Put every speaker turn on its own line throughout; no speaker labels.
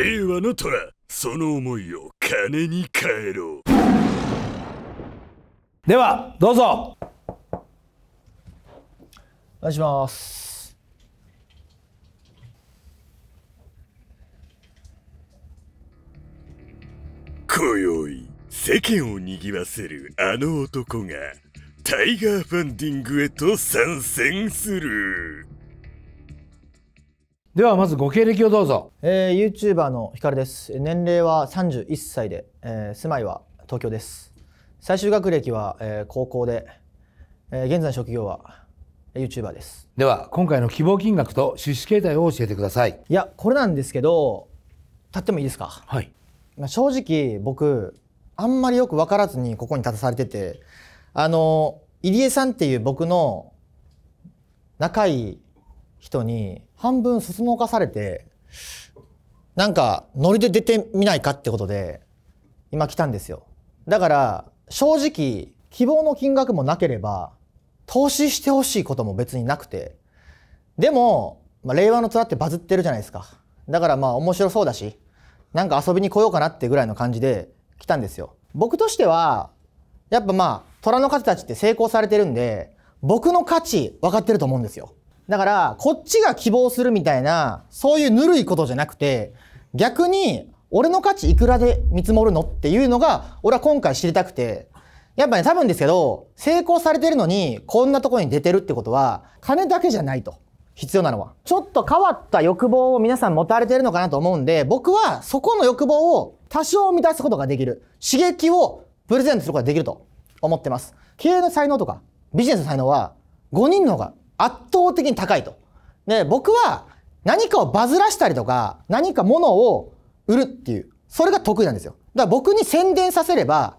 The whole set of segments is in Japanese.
令和の虎その思いを金に変えろではどうぞお
願いします
今宵世間をにぎわせるあの男がタイガーファンディングへと参戦するでは
まずご経歴をどうぞ、えー、YouTuber のヒカルです年齢は31歳で、えー、住まいは東京です最終学歴は、えー、高校で、えー、現在の職業は YouTuber です
では今回の希望金額と出資形態を教えてくださ
いいやこれなんですけど立ってもいいですかはい正直僕あんまりよく分からずにここに立たされててあの入江さんっていう僕の仲いい人に半分進ものかされて、なんかノリで出てみないかってことで、今来たんですよ。だから、正直、希望の金額もなければ、投資してほしいことも別になくて。でも、まあ、令和の虎ってバズってるじゃないですか。だからまあ面白そうだし、なんか遊びに来ようかなってぐらいの感じで来たんですよ。僕としては、やっぱまあ、虎の方たちって成功されてるんで、僕の価値分かってると思うんですよ。だから、こっちが希望するみたいな、そういうぬるいことじゃなくて、逆に、俺の価値いくらで見積もるのっていうのが、俺は今回知りたくて、やっぱね、多分ですけど、成功されてるのに、こんなとこに出てるってことは、金だけじゃないと。必要なのは。ちょっと変わった欲望を皆さん持たれてるのかなと思うんで、僕はそこの欲望を多少満たすことができる。刺激をプレゼントすることができると思ってます。経営の才能とか、ビジネスの才能は、5人の方が圧倒的に高いと。で、僕は何かをバズらしたりとか、何か物を売るっていう、それが得意なんですよ。だから僕に宣伝させれば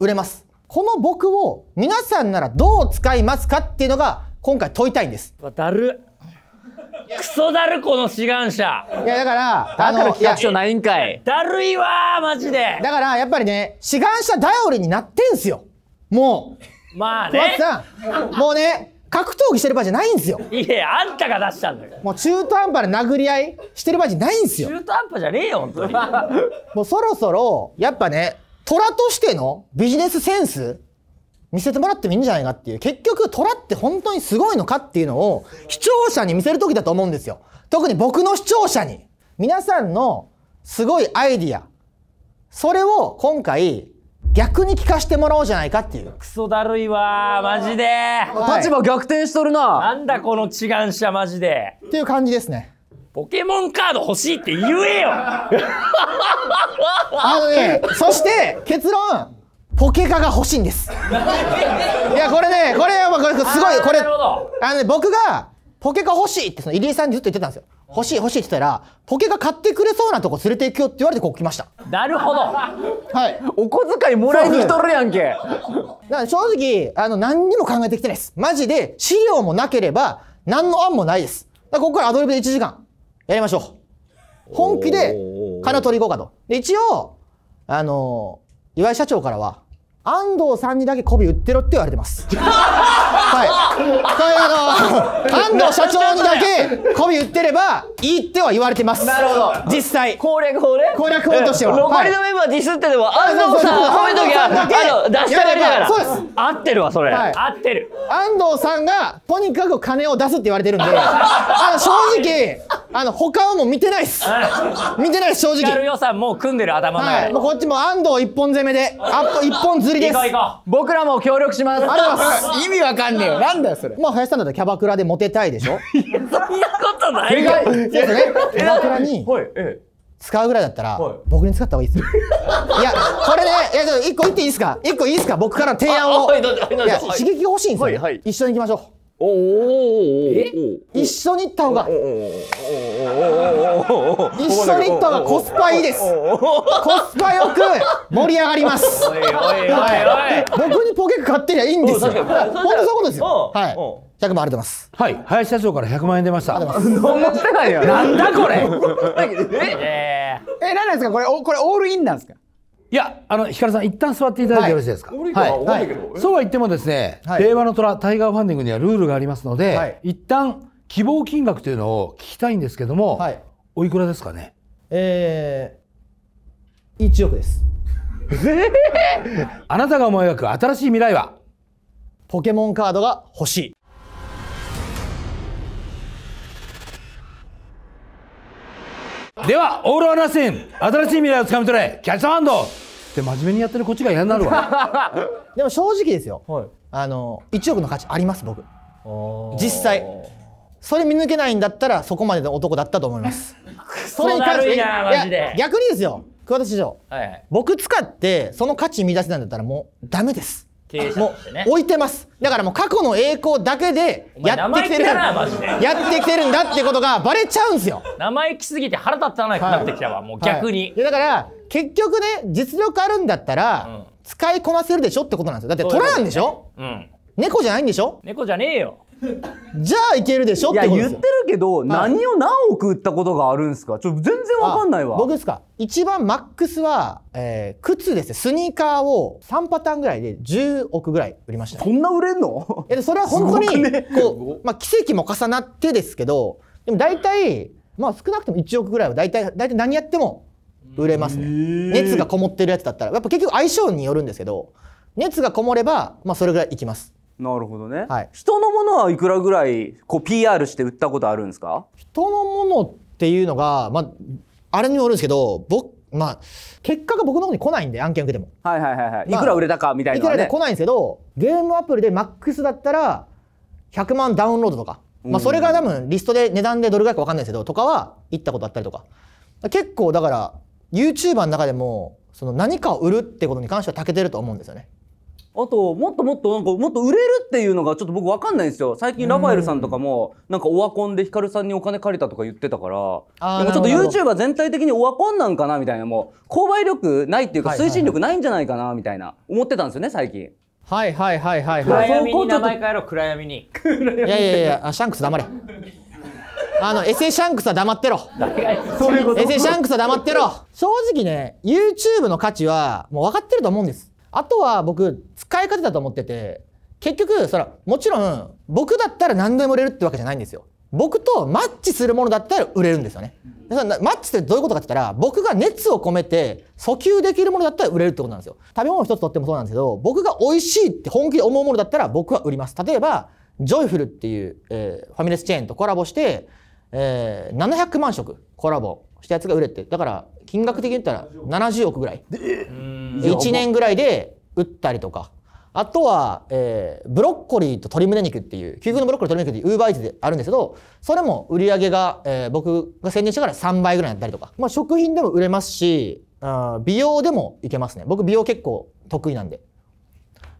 売れます。この僕を皆さんならどう使いますかっていうのが今回問いたいんです。だる。
クソだるこの志願
者。いやだから、だから企画書ないんかい。だるいわマジで。だからやっぱりね、志願者頼りになってんすよ。も
う。まあね。もうね、
格闘技してる場合じゃないんですよ。いや、あんたが出したんだよ。もう中途半端な殴り合いしてる場合じゃないんですよ。中途半端じ
ゃねえよ、本当に。
もうそろそろ、やっぱね、虎としてのビジネスセンス見せてもらってもいいんじゃないかっていう。結局、虎って本当にすごいのかっていうのを視聴者に見せる時だと思うんですよ。特に僕の視聴者に。皆さんのすごいアイディア。それを今回、逆に聞かしてもらおうじゃないかっていうクソだるいわマジで、はい、立場逆転しとるなな
んだこの志願者マジでっ
ていう感じですね
ポケモンカード欲しいって言えよ あ
のねそして結論ポケカが欲しいんです
いやこれねこれこれすごいこれあ
の、ね、僕がポケカ欲しいってその入江さんにずっと言ってたんですよ欲しい欲しいって言ったら、ポケが買ってくれそうなとこ連れて行くよって言われてここ来ました。
なるほど。は
い。お小遣いもらいに来とるやんけ。だから正直、あの、何にも考えてきてないです。マジで、資料もなければ、何の案もないです。だからここからアドリブで1時間、やりましょう。本気で、金取り行こうかと。で、一応、あのー、岩井社長からは、安藤さんにだけ媚び売ってろって言われてます。はい、これあの安藤社長にだけ媚び売ってればいいっては言われてますなるほど実際攻略法ね攻略法としては残りのメンバーディスってでも安藤さん褒めときゃあの出したがりだからそうです合ってるわそれ、はい、合ってる安藤さんがとにかく金を出すって言われてるんで あの正直あの他をもう見てないっす見てないっす正直る予算もう組んでる頭の中はい、もうこっちも安藤一本攻めであ一本釣りです僕らも協力しますあります意味わかかんねえよ。なんだよ、それ。まあ、林さんだったらキャバクラでモテたいでしょいや、そんな
ことないよ。そうですね。キャバクラに。
はい、ええ。使うぐらいだったら、僕に使った方がいいですよ。いや、これね、いや、っと一個言っていいですか一個いいですか僕から提案を。いや、刺激が欲しいんですよ、ねはいはい。一緒に行きましょう。おおえ一緒に行った方が一緒に行った方がコスパいいです
コスパよく盛
り上がります僕にポケック買ってりゃいいんですよ本当そういうことです
よはい100万ありがます。はい、林社長から百万円出ました。なんだこれ。
え、え、
な
んですか、これ、これオールインなんですか。いや、あの、ルさん、一旦座っていただいてよろしいですか。はいはい、そうは言ってもですね、はい、令和の虎、タイガーファンディングにはルールがありますので、はい、一旦希望金額というのを聞きたいんですけども、おいくらですかね。
えー、1億です。
あなたが思い描く新しい未来はポケモンカードが欲しい。では、オールアナシン、新しい未来をつかみ取れ、キャッチハンドで
真面目にやってるこっちが嫌になるわ でも正直ですよ、はい、あの1億の価値あります僕実際それ見抜けないんだったらそこまでの男だったと思います それに関していや逆にですよ桑田市長、はい、僕使ってその価値見出せなんだったらもうダメですもう置いてますだからもう過去の栄光だけでやってきてるやってきてるんだってことがバレちゃうんですよ
生意気すぎて腹立たなくなってきたわ、はい、もう逆に、
はい、だから結局ね実力あるんだったら、うん、使いこなせるでしょってことなんですよだってトラなんでしょ、ね、うん、猫じゃないんでしょ猫じゃねえよ じゃあいけるでしょってこと言ってるけど、はい、何を何億売ったことがあるんですかちょ全然わかんないわ僕ですか一番マックスは、えー、靴ですねスニーカーを3パターンぐらいで10億ぐらい売りました、そんな売れんのえそれは本当に、ね、こう、まあ、奇跡も重なってですけどでも大体まあ少なくとも1億ぐらいは大体大体何やっても売れますね熱がこもってるやつだったらやっぱ結局相性によるんですけど熱がこもれば、まあ、それぐらいいきますなるほどね、はい、人のものはいくらぐらいこう PR して売ったことあるんですか人のものっていうのが、まあ、あれによるんですけど僕まあ、結果が僕の方に来ないんで、案件受けても。はいはいはい、はいまあ、いくら売れたかみたいな、ね、いくらで来ないんですけど、ゲームアプリでマックスだったら、100万ダウンロードとか、まあ、それが多分リストで値段でどれぐらいか分かんないですけど、とかは行ったことあったりとか。結構だから、YouTuber の中でも、その何かを売るってことに関してはたけてると思うんですよね。
あと、もっともっと、なんか、もっと売れるっていうのが、ちょっと僕わかんないんですよ。最近、ラファエルさんとかも、なんか、オワコンでヒカルさんにお金借りたとか言ってたから、
なんかちょっと YouTuber
全体的にオワコンなんかな、みたいな、もう、購買力ないっていうか、推進力ないんじゃないかな、みたいな、思ってたんですよね、最近。はいはいは
いはいはい。暗闇に名前変えろ、暗
闇に。いやいやいや、シャンクス黙れ。あの、エセシャンクスは黙ってろ。そういうことエセシャンクスは黙ってろ。正直ね、YouTube の価値は、もう分かってると思うんです。あとは僕使い方だと思ってて結局そらもちろん僕だったら何でも売れるってわけじゃないんですよ。僕とマッチするものだったら売れるんですよね。マッチってどういうことかって言ったら、僕が熱を込めて訴求できるものだったら売れるってことなんですよ。食べ物一つとってもそうなんですけど、僕が美味しいって本気で思うものだったら僕は売ります。例えば、ジョイフルっていう、えー、ファミレスチェーンとコラボして、えー、700万食コラボしたやつが売れて、だから金額的に言ったら70億ぐらい。
1年
ぐらいで売ったりとか。あとは、えー、ブロッコリーと鶏胸肉っていう、究極のブロッコリーと鶏胸肉っていうウーバーイーツであるんですけど、それも売り上げが、えー、僕が宣伝してから3倍ぐらいになったりとか。まあ、食品でも売れますし、あ美容でもいけますね。僕美容結構得意なんで。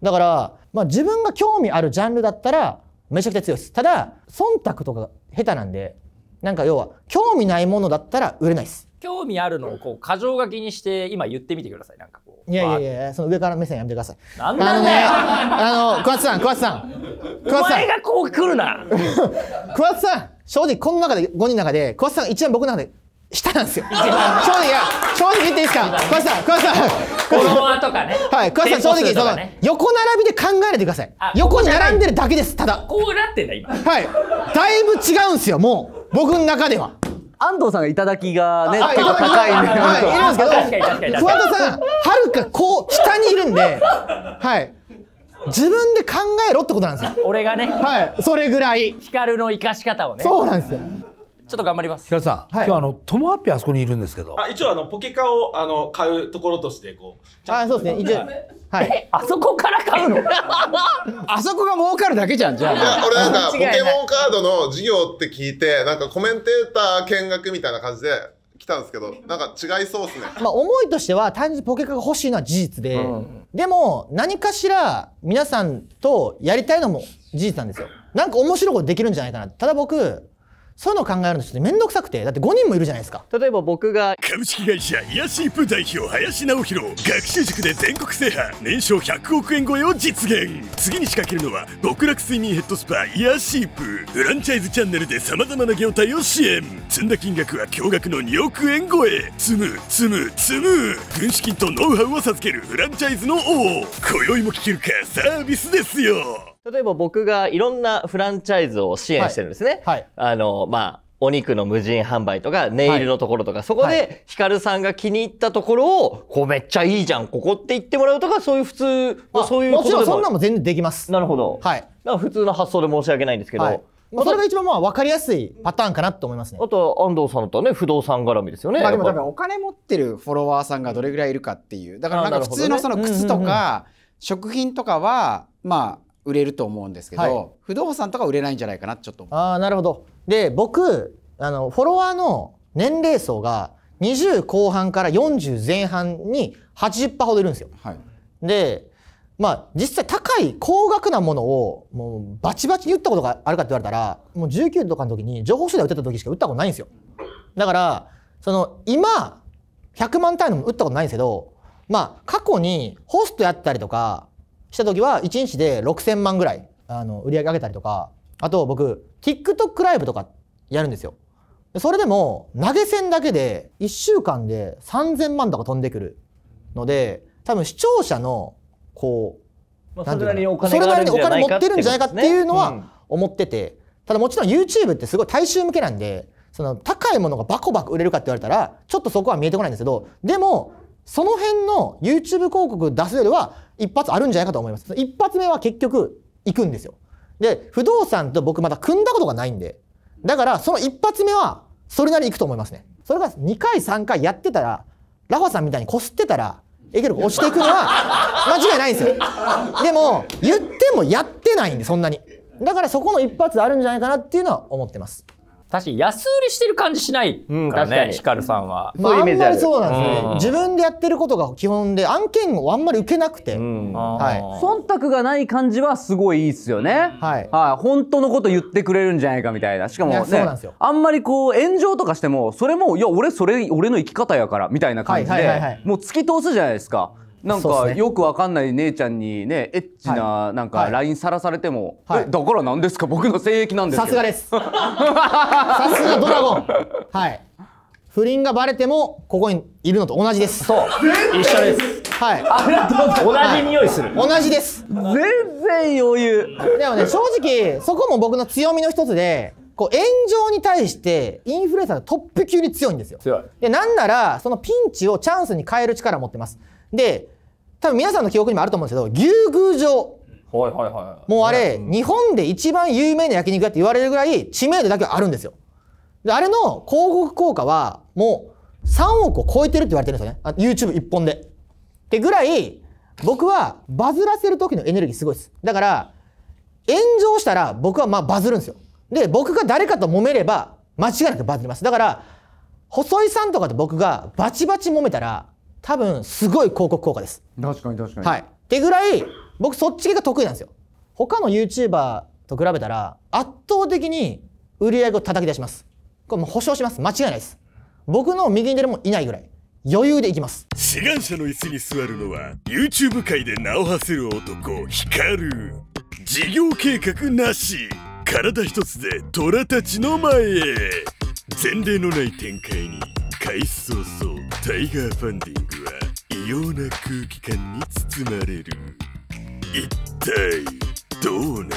だから、まあ、自分が興味あるジャンルだったら、めちゃくちゃ強いです。ただ、忖度とか下手なんで、なんか要は、興味ないものだったら売れないです。
興味あるのをこう過剰書きにして今言ってみてくださいなんか
こういやいやいやその上から目線やめてくださいなんだあのねあの桑田さん桑田さん桑田さんお前がこう来るな 桑田さん正直この中で5人の中で桑田さん一番僕の中で下なんですよ。正直、いや、正直言っていいですか桑田さん、桑田さん。フォロワ
ーとかね。はい、桑田さん、正直、その、
横並びで考えてください。横に並んでるだけです、ただ。
こうなってんだ、今。はい。
だいぶ違うんですよ、もう。僕の中では。安藤さんがいただきがね、結構高いんで。はい、いるんですけど、桑田さん、はるかこう、下にいるんで、はい。自分で考えろってことなんですよ。俺がね。はい。それぐらい。光の生かし方をね。そうなんですよ。
ちょっと頑張ります。平田さん、はい、今日あのトモアピあそこにいるんですけど。
あ、一応あのポケカをあの買うところとしてこう。あ、そうですね。一応。はい。あそこから買う
の。あそこが儲かるだけじゃん
じゃあ。いや俺なんか ポケモ
ンカードの事業って聞いてなんかコメンテーター見学みたいな感じで。来たんですけどなんか違いそうですね、まあ、思いとしては単純にポケカが欲しいのは事実で、うん、でも何かしら皆さんとやりたいのも事実なんですよなんか面白いことできるんじゃないかなただ僕そういうのを考えるのちょっと面倒くさくてだって5人もいるじゃないですか
例えば僕が株式会社イヤシープ代表林直弘学習塾で全国制覇年商100億円超えを実現次に仕掛けるのは極楽睡眠ヘッドスパイヤシープフランチャイズチャンネルでさまざまな業態を支援積んだ金額は驚愕の2億円超え積む積む積む軍資金とノウハウを授けるフランチャイズの王今宵も聞けるかサービスですよ
例えば僕がいろんなフランチャイズを支援してるんですね。はい。はい、あの、まあ、お肉の無人販売とか、ネイルのところとか、はい、そこで、ヒカルさんが気に入ったところを、こうめっちゃいいじゃん、ここって言ってもらうとか、そういう普通、あ、そういうことでももちろんそんなも
全然できます。なるほど。はい。だか
普通の発想で申し訳ないんですけど、はい
まあ、それが一番ま
あ分かりやすい
パターンかなと思いますね。
あと安藤さんと
ね不動産絡みですよね。まあ、でも多分お金持ってるフォロワーさんがどれぐらいいるかっていうだからなんか普通のその靴とか食品とかはまあ売れると思うんですけど、はい、
不動産とか売れないんじゃないかなちょっとああなるほどで僕あのフォロワーの年齢層が20後半から40前半に80%ほどいるんですよ、はい、でまあ実際高い高額なものをもうバチバチに売ったことがあるかって言われたらもう19とかの時に情報取材売ってた時しか売ったことないんですよだからその今100万単位のも打ったことないんですけどまあ過去にホストやったりとかした時は1日で6000万ぐらいあの売り上げ上げたりとかあと僕 TikTok ライブとかやるんですよそれでも投げ銭だけで1週間で3000万とか飛んでくるので多分視聴者のこう、まあ、それなりにお金持ってるんじゃないかっていうのは思ってて、ただもちろん YouTube ってすごい大衆向けなんでその高いものがバコバコ売れるかって言われたらちょっとそこは見えてこないんですけどでもその辺の YouTube 広告出すよりは一発あるんじゃないかと思います。一発目は結局行くんですよ。で、不動産と僕まだ組んだことがないんで。だからその一発目はそれなり行くと思いますね。それが2回3回やってたら、ラファさんみたいにこすってたら、影響力押していくのは 間違いないんですよ。でも、言ってもやってないんで、そんなに。だからそこの一発あるんじゃないかなっていうのは思ってます。
確かに安売りしてる感じしないから、ね、うん、確かにヒカルさんは。まあ、あんまりそうなんですね、うん、自
分でやってることが基本で案件
をあんまり受けなくて、うん、はい、忖度がない感じはすごいいいっすよね、はい、はい、本当のこと言ってくれるんじゃないかみたいなしかも、ね、そうなんですよあんまりこう炎上とかしてもそれもいや俺それ俺の生き方やからみたいな感じで、はいはいはいはい、もう突き通すじゃないですか。なんか、よくわかんない姉ちゃんにねエッチな、なんか LINE さらされても、はい、だから何ですか僕の性域なんですさすがで
す さすがドラゴンはい不倫がバレてもここにいるのと同じですそう一緒ですはい、同じ匂いする、はい、同じです全然余裕でもね正直そこも僕の強みの一つでこう炎上に対してインフルエンサーがトップ級に強いんですよ強いでなんならそのピンチをチャンスに変える力を持ってますで多分皆さんの記憶にもあると思うんですけど牛宮城
はいはいはい、
もうあれ、うん、日本で一番有名な焼肉屋って言われるぐらい知名度だけはあるんですよあれの広告効果はもう3億を超えてるって言われてるんですよね YouTube 一本でってぐらい僕はバズらせる時のエネルギーすごいですだから炎上したら僕はまあバズるんですよで僕が誰かと揉めれば間違いなくバズりますだから細井さんとかと僕がバチバチ揉めたら多分すごい広告効果です
確かに確かにはい
ってぐらい僕そっち系が得意なんですよ他の YouTuber と比べたら圧倒的に売り上げを叩き出しますこれもう保証します間違いないです僕の右に出るもいないぐらい余裕でいきます
志願者の椅子に座るのは YouTube 界で名を馳せる男光る事業計画なし体一つで虎たちの前へ前例のない展開に開早々タイガーファンディングは異様な空気感に包まれる一体どうなる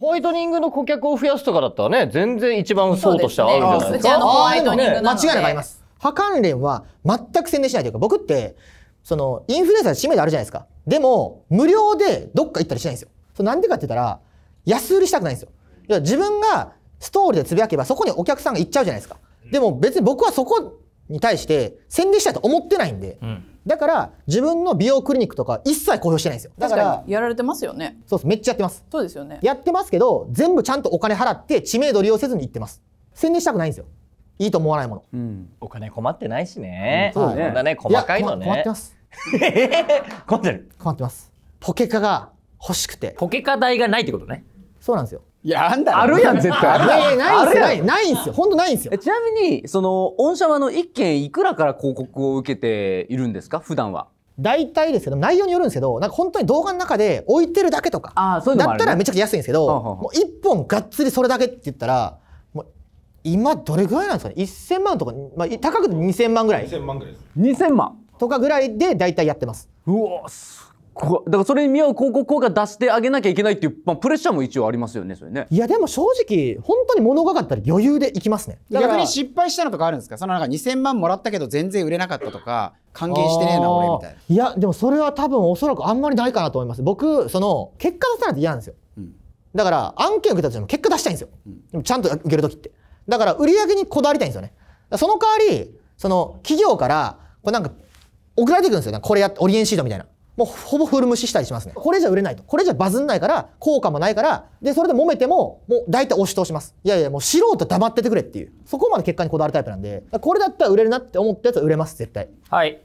ホワイトニングの顧客を増やすとかだったらね全然一番層として合うんじゃないですか。すね、ね、間違いなく合います。
破関連は全く宣伝しないというか僕ってそのインフルエンサー使命度あるじゃないですか。でも無料でどっか行ったりしないんですよ。そなんでかって言ったら、安売りしたくないんですよ。自分がストーリーでつぶやけばそこにお客さんが行っちゃうじゃないですか。でも別に僕はそこに対して宣伝したいと思ってないんで、うん、だから自分の美容クリニックとか一切公表してないんですよだから
やられてますよね
そうですめっちゃやってますそうですよねやってますけど全部ちゃんとお金払って知名度利用せずに行ってます宣伝したくないんですよいいと思わないもの、うん、お金困ってないしね、うん、そうだね、ね、細かいのね困ってます 困ってる困ってますポケカが欲しくてポケカ代がないってことねそうなんですよ
いやあんだある
やん絶対あるやんな
いんないんすよ本当ないんすよちなみにその御社はの1件いくらから広告を受けているんですか普段は
大体ですけど内容によるんですけどなんか本当に動画の中で置いてるだけとかあそういうのだったらめちゃくちゃ安いんですけど、もう1本がっつりそれだけって言ったら今どれぐらいなんですかね1000万とか、まあ、高くて2000万ぐらい2000万ぐらいです2000万とかぐらいで大体やってます
うおす
こだからそれに見合う広告効
果出してあげなきゃいけないっていう、まあ、プレッシャーも一応ありますよねそれねいやでも正直本当に
物がかったら余裕でいきますね逆に
失敗したのとかあるんですかそのなんか2000万もらったけど全然売れなかったとか
還元してねえな俺みたいないやでもそれは多分おそらくあんまりないかなと思います僕その結果出さないと嫌なんですよ、うん、だから案件受けた時も結果出したいんですよ、うん、でもちゃんと受ける時ってだから売り上げにこだわりたいんですよねその代わりその企業からこれなんか送られてくるんですよこれやオリエンシートみたいなもうほぼフル無視したりしますね。これじゃ売れないと。これじゃバズんないから、効果もないから、で、それで揉めても、もう大体押し通します。いやいや、もう素人黙っててくれっていう。そこまで結果にこだわるタイプなんで、これだったら売れるなって思ったやつは売れます、絶対。
はい。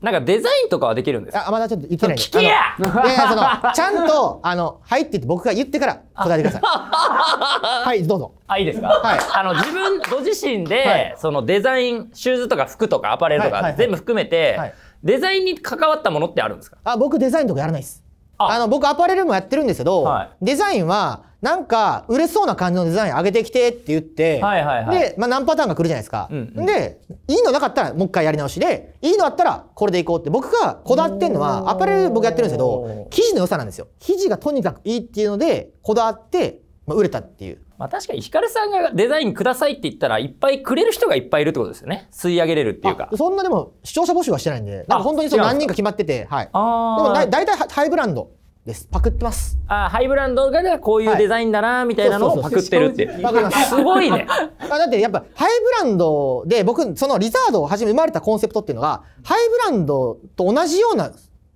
なんかデザインとかはできるんで
すかあ、まだちょっと言ってない聞けやいやその、ちゃんと、あの、入ってって僕が言ってから答えてください。
はい、どうぞ。あ、いいですかはい。あの、自分、
ご自身で、はい、
そのデザイン、シューズとか服とかアパレルとか、はいはい、全部含めて、はいデザインに関わったものってあるんですか
あ僕デザインとかやらないですあの僕アパレルもやってるんですけど、はい、デザインはなんか売れそうな感じのデザイン上げてきてって言って、
はいはいはい、で、
まあ、何パターンか来るじゃないですか、うんうん、でいいのなかったらもう一回やり直しでいいのあったらこれでいこうって僕がこだわってるのはアパレル僕やってるんですけど生地の良さなんですよ生地がとにかくいいっていうのでこだわって、まあ、売れたっていうまあ確
かにヒカルさんがデザインくださいって言ったらいっぱいくれる人がいっぱいいるってことですよね。吸い上げれるっていうか。
そんなでも視聴者募集はしてないんで、なんか本当にそう何人か決まってて、はい。でもだ大体ハイブランド。です。パクってます。あハイブランドがこういうデザインだなみたいなのをパクってるって。パクます。すごいね。だってやっぱハイブランドで僕、そのリザードをはじめ生まれたコンセプトっていうのが、ハイブランドと同じような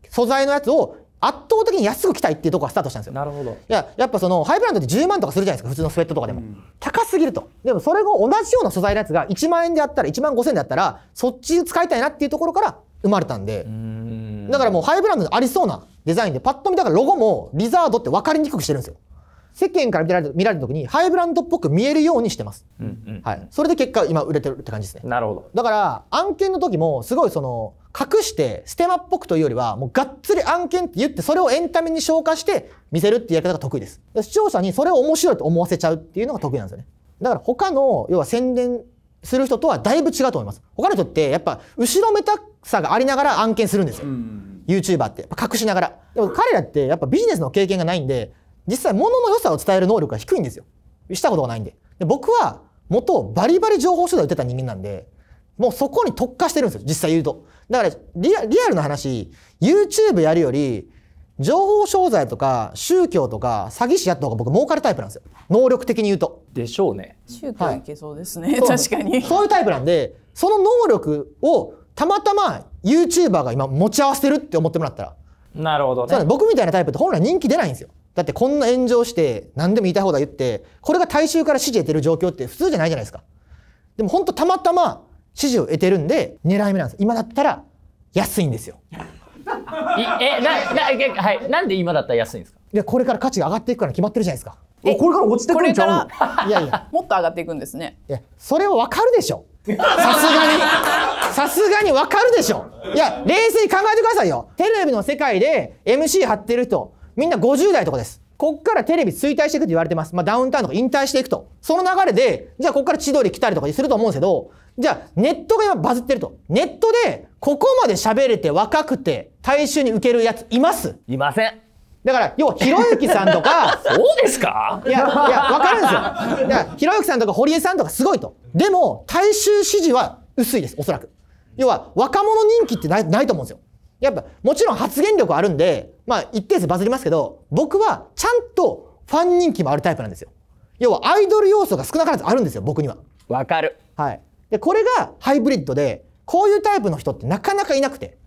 素材のやつを圧倒的に安く着たいっていうところがスタートしたんですよなるほどいややっぱそのハイブランドって10万とかするじゃないですか普通のスウェットとかでも、うん、高すぎるとでもそれが同じような素材のやつが1万円であったら1万5000円であったらそっち使いたいなっていうところから生まれたんでだからもうハイブランドのありそうなデザインでパッと見たからロゴもリザードって分かりにくくしてるんですよ世間から見られ見られる時にハイブランドっぽく見えるようにしてます、うんうん、はい、それで結果今売れてるって感じですねなるほどだから案件の時もすごいその隠してステマっぽくというよりは、もうがっつり案件って言って、それをエンタメに消化して見せるっていうやり方が得意です。視聴者にそれを面白いと思わせちゃうっていうのが得意なんですよね。だから他の、要は宣伝する人とはだいぶ違うと思います。他の人ってやっぱ後ろめたさがありながら案件するんですよ。YouTuber って。隠しながら。でも彼らってやっぱビジネスの経験がないんで、実際物の良さを伝える能力が低いんですよ。したことがないんで。で僕は元バリバリ情報取材を打ってた人間なんで、もうそこに特化してるんですよ、実際言うと。だからリア、リアルな話、YouTube やるより、情報商材とか宗教とか詐欺師やった方が僕儲かるタイプなんですよ。能力的に言うと。でしょうね。
宗教いけそうですね。はい、確かに。
そういうタイプなんで、その能力をたまたま YouTuber が今持ち合わせてるって思ってもらったら。
なるほどね。僕
みたいなタイプって本来人気出ないんですよ。だってこんな炎上して何でも言いたい方だ言って、これが大衆から支持得てる状況って普通じゃないじゃないですか。でも本当たまたま支持を得てるんで、狙い目なんです。今だったら安いんですよ。え、
な、な、はい。なんで今だったら安いんですか
で、これから価値が上がっていくから決まってるじゃないですか。これから落ちてくるんちゃういやいや。
もっと上がっていくんですね。いや、
それはわかるでしょ。さすがに。さすがにわかるでしょ。いや、冷静に考えてくださいよ。テレビの世界で MC 張ってる人、みんな50代とかです。こっからテレビ衰退していくと言われてます。まあ、ダウンタウンとか引退していくと。その流れで、じゃあこっから千鳥来たりとかすると思うんですけど、じゃあ、ネットが今バズってると。ネットで、ここまで喋れて若くて、大衆に受けるやついますいません。だから、要は、ひろゆきさんとか。そう
ですかいや、いや、わかるんですよ。だ
から、ひろゆきさんとか堀江さんとかすごいと。でも、大衆支持は薄いです、おそらく。要は、若者人気ってないないと思うんですよ。やっぱ、もちろん発言力あるんで、まあ、一定数バズりますけど、僕は、ちゃんと、ファン人気もあるタイプなんですよ。要は、アイドル要素が少なからずあるんですよ、僕には。わかる。はい。で、これがハイブリッドで、こういうタイプの人ってなかなかいなくて、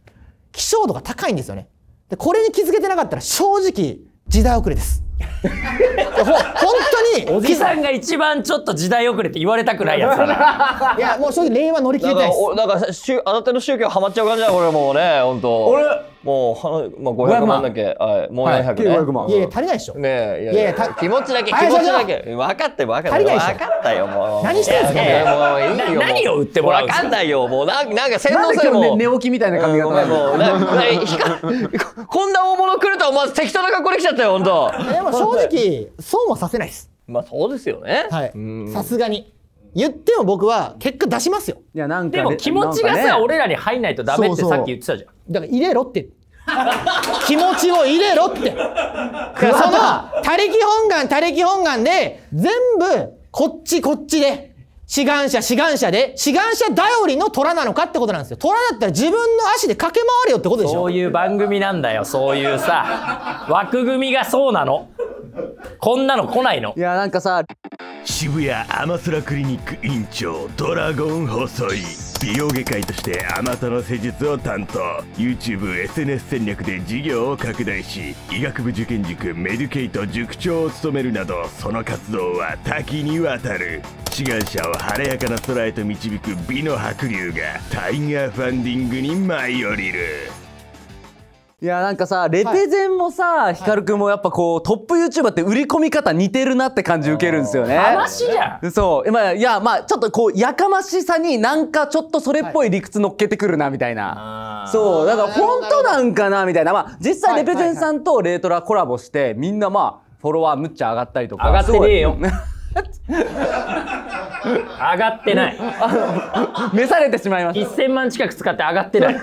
希少度が高いんですよね。で、これに気づけてなかったら正直、時代遅れです。ほ本当におじさんが一番ちょっと時代遅
れって言われたくな
いやつだ
いやもう正直令和乗り切りたいです
なんかあなたの宗教はまっち
ゃう感じだこれもうね本当俺もうは、まあ、500万だっけはい、もう700ね、はい、いやい
や足りないでしょねえいやいや気
持ちだけ気持ちだけ分かって分かって、分かったよもう何してんすかもういいよ何を売ってもらうんですか分かんないよもうなんなんか洗脳するもん寝起きみたいな髪型なの こんな大物来ると思わず適当な格好で来ちゃった
よ本当正直損はさせないですまあそうですよねはいさすがに言っても僕は結果出しますよいやなんかでも気持ちがさ、俺らに
入んないとダメってさっき言ってたじゃん
だから入れろって気持ちを入れろって その他力本願他力本願で全部こっちこっちで志願者、志願者で、志願者頼りの虎なのかってことなんですよ。虎だったら自分の足で駆け回れよってことでしょ。そういう番組なんだよ、そ
ういうさ。枠
組みが
そうなの。こんなの来ないの。いや、なんかさ。渋谷アマスラクリニック院長、ドラゴン細井。美容外科医としてあまたの施術を担当 YouTubeSNS 戦略で事業を拡大し医学部受験塾メデュケイト塾長を務めるなどその活動は多岐にわたる志願者を晴れやかな空へと導く美の白竜がタイガーファンディングに舞い降りる
いやなんかさレペゼンもさ、はい、光くんもやっぱこうトップ YouTuber って売り込み方似てるなって感じ受けるんですよね。いじゃんそう、いやまあちょっとこうやかましさになんかちょっとそれっぽい理屈乗っけてくるなみたいな、はい、そうだから本当なんかなみたいなまあ実際レペゼンさんとレートラコラボして
みんなまあフォロワーむっちゃ上がったりと
か上がってねえよ上
がってない召されてしまいました1000万近く使って上がってない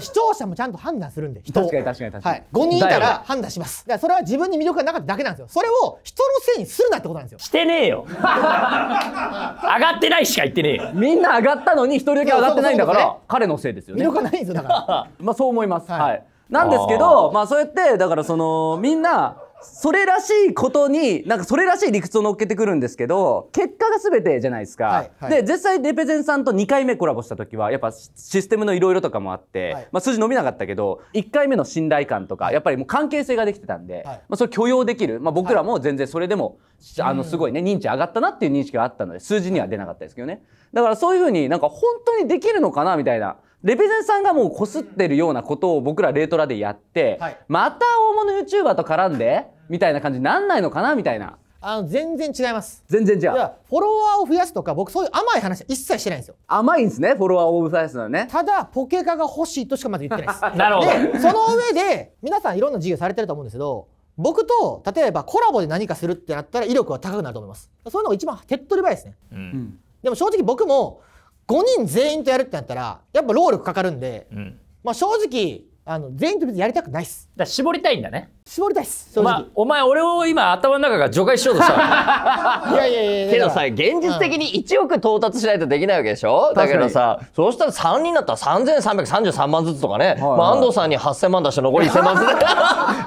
視聴者もちゃんと判断するんで確かに確かに確かに、はい、5人いたら判断しますだからそれは自分に魅力がなかっただけなんですよそれを人のせいにするなってことなんですよしてねえよ
上
が
ってないしか言ってねえよみんな上がったのに一人だけ上がってないんだから、彼のせいですよね魅
力が
ないんですよだから まあそう思いますはい、はい、なんですけどまあそうやってだからそのみんなそれらしいことになんかそれらしい理屈を乗っけてくるんですけど結果が全てじゃないですか、はいはい、で実際レペゼンさんと2回目コラボした時はやっぱシステムのいろいろとかもあって、はい、まあ、数字伸びなかったけど1回目の信頼感とかやっぱりもう関係性ができてたんで、まあ、それ許容できる、まあ、僕らも全然それでも、あのすごいね認知上がったなっていう認識があったので数字には出なかったですけどねだからそういうふうになんか本当にできるのかなみたいな。レペゼンさんがもうこすってるようなことを僕らレートラでやって、はい、また大物 YouTuber と絡んでみたいな感じになんないのかなみたいな。
あの全然違います全然違うフォロワーを増やすとか僕そういう甘い話一切してないんですよ甘いんですねフォロワーを増やすのはねただポケカが欲しいとしかまだ言ってないです なるほどでその上で皆さんいろんな事業されてると思うんですけど僕と例えばコラボで何かするってなったら威力は高くなると思いますそういうのが一番手っ取り早いですね、うん、でも正直僕も5人全員とやるってなったらやっぱ労力かかるんで、うん、まあ正直あの全員と別にやりたくないっす。だ絞りたいんだね絞りたいっす正直、まあ、
お前俺を今頭の中が除外しようとした
いやいやいやけどさ現実
的
に1億到達しないとできないわけでしょ、うだけどさそうしたら3人だったら3333万ずつとかね、はいはい安藤さんに8000万出して残り1000万ず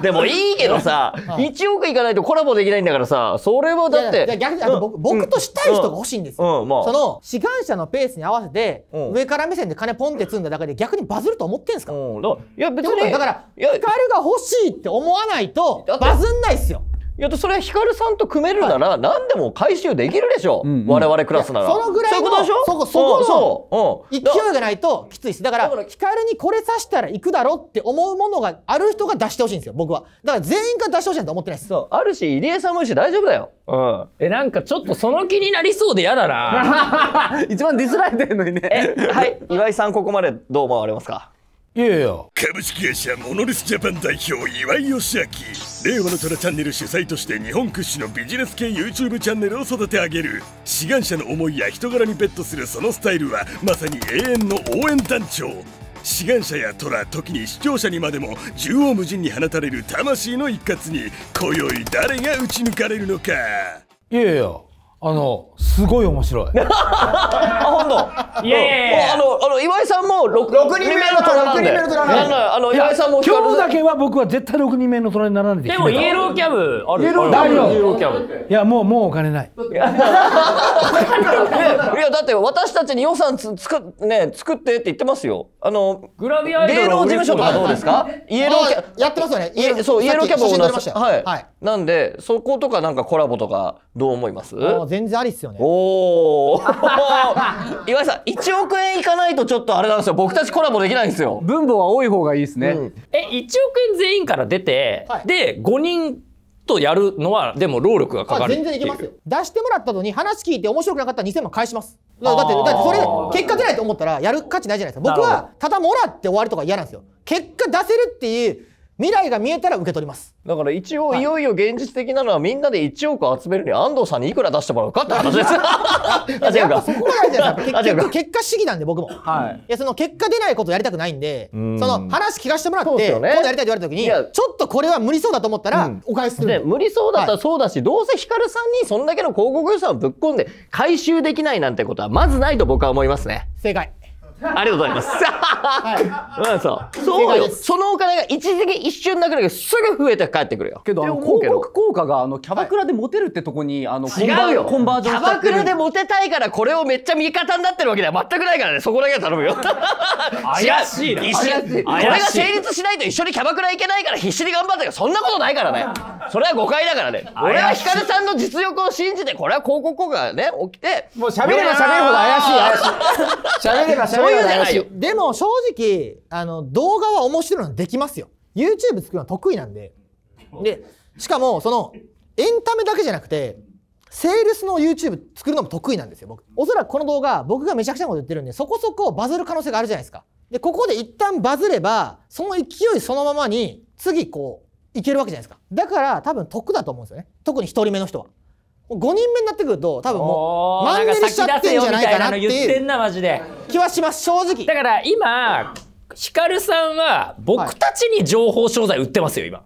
つ でもいいけどさ、はい、1億いかないとコラボできないんだからさそれはだって逆に、うん、僕,、僕としたい人が欲しいんですよ、うんまあ、その
志願者のペースに合わせて、上から目線で金ポンって積んだだけで逆にバズると思ってんすか,、うん、だいや別にだから光が欲しいって思わないとバ
ズんないっすよ。いやそれはヒカルさんと組めるなら、何でも回収できるでしょ、うんうん、我々クラスならそのぐらいのそこそこ
の勢いがないときついですだからヒカルにこれさしたら行くだろって思うものがある人が出してほしいんですよ僕はだから全員が出してほしいなん思ってないですそうあるし入江さんもいるし大丈夫だよ
うんえなんかちょっとその気になりそうで嫌
だな 一番ディスられてんのにねはい 岩井さんここまでどう思われますか
いやいや株式会社モノリスジャパン代表岩井義明令和の虎チャンネル主催として日本屈指のビジネス系 YouTube チャンネルを育て上げる志願者の思いや人柄にベットするそのスタイルはまさに永遠の応援団長志願者や虎時に視聴者にまでも縦横無尽に放たれる魂の一括に今宵誰が打ち抜かれるのか
いやいやあの、すごい面
白い。
あ、本当。いや
いやいや。あの、あの、岩井さ
んも六人
目の
虎なんで。人目の虎なんで。あの、岩井さんも。今日だけ
は僕は絶対六人目の虎にならないで。でも、イエロー
キャブある。イエローキャブ。
いや、もう、もうお金ない。いや、だ
って、私たちに予算つ、つく、ね、作ってって言ってますよ。あの、グ
ラビア芸能事務所とかどうですかイエローキャブ。やってますよね。そう、イエローキャブを出しました。
はい。なんでそことかなんかコラボとかどう思います全然ありっすよねおお 岩井さん1億円いかないとちょっとあれなんですよ僕たちコラボできないんです
よ分母は多い方がいいですね、うん、
え1億円全員
から出て、はい、で5人とやるのはでも労力がかかる全然いけますよ
出してもらったのに話聞いて面白くなかったら二千万返しますだってだってそれ結果出ないと思ったらやる価値ないじゃないですか僕はただもらって終わりとか嫌なんですよ結果出せるっていう未来が見えたら受け取りますだから一応、い、
よいよ現実的なのはみんなで1億集めるに安藤さんにいくら出してもらうかって話です や
っ結果主義なんで僕も、はい、いやその結果出ないことやりたくないんでその話聞かせてもらって、ね、今度やりたいって言われた時にちょっとこれは無理そうだと思ったら、お返しするで無理そうだったらそうだし、はい、どうせヒカルさんにそんだけの広告予算をぶっ込んで回収
できないなんてことはまずないと僕は思いますね正解
ありがとうございます。は
い、そうそうよそのお金が一時的一瞬なくなるけどすぐ増えて帰ってくるよ。けどあの
広告効果があのキャバクラでモテるってとこに、あの違うよコンバージョンキャバクラで
モテたいからこれをめっちゃ味方になってるわけでは全くないからねそこだけは頼むよ。怪しいな。一これが成立しないと一緒にキャバクラ行けないから必死に頑張ったけどそんなことないからね。それは誤解だからね。俺はヒカルさんの実力を信じてこれは広告効果がね起きて。も
う喋れば喋るほど怪しい怪しい。
喋れば喋るい
でも正直、あの、動画は面白いのできますよ。YouTube 作るのは得意なんで。で、しかも、その、エンタメだけじゃなくて、セールスの YouTube 作るのも得意なんですよ、僕。おそらくこの動画、僕がめちゃくちゃなこと言ってるんで、そこそこバズる可能性があるじゃないですか。で、ここで一旦バズれば、その勢いそのままに、次こう、いけるわけじゃないですか。だから多分得だと思うんですよね。特に1人目の人は。5人目になってくると多分もうマンネリしちゃってんじゃないかなってい
う気
はします正直だから
今ヒカルさんは僕たちに情報商材売ってますよ今、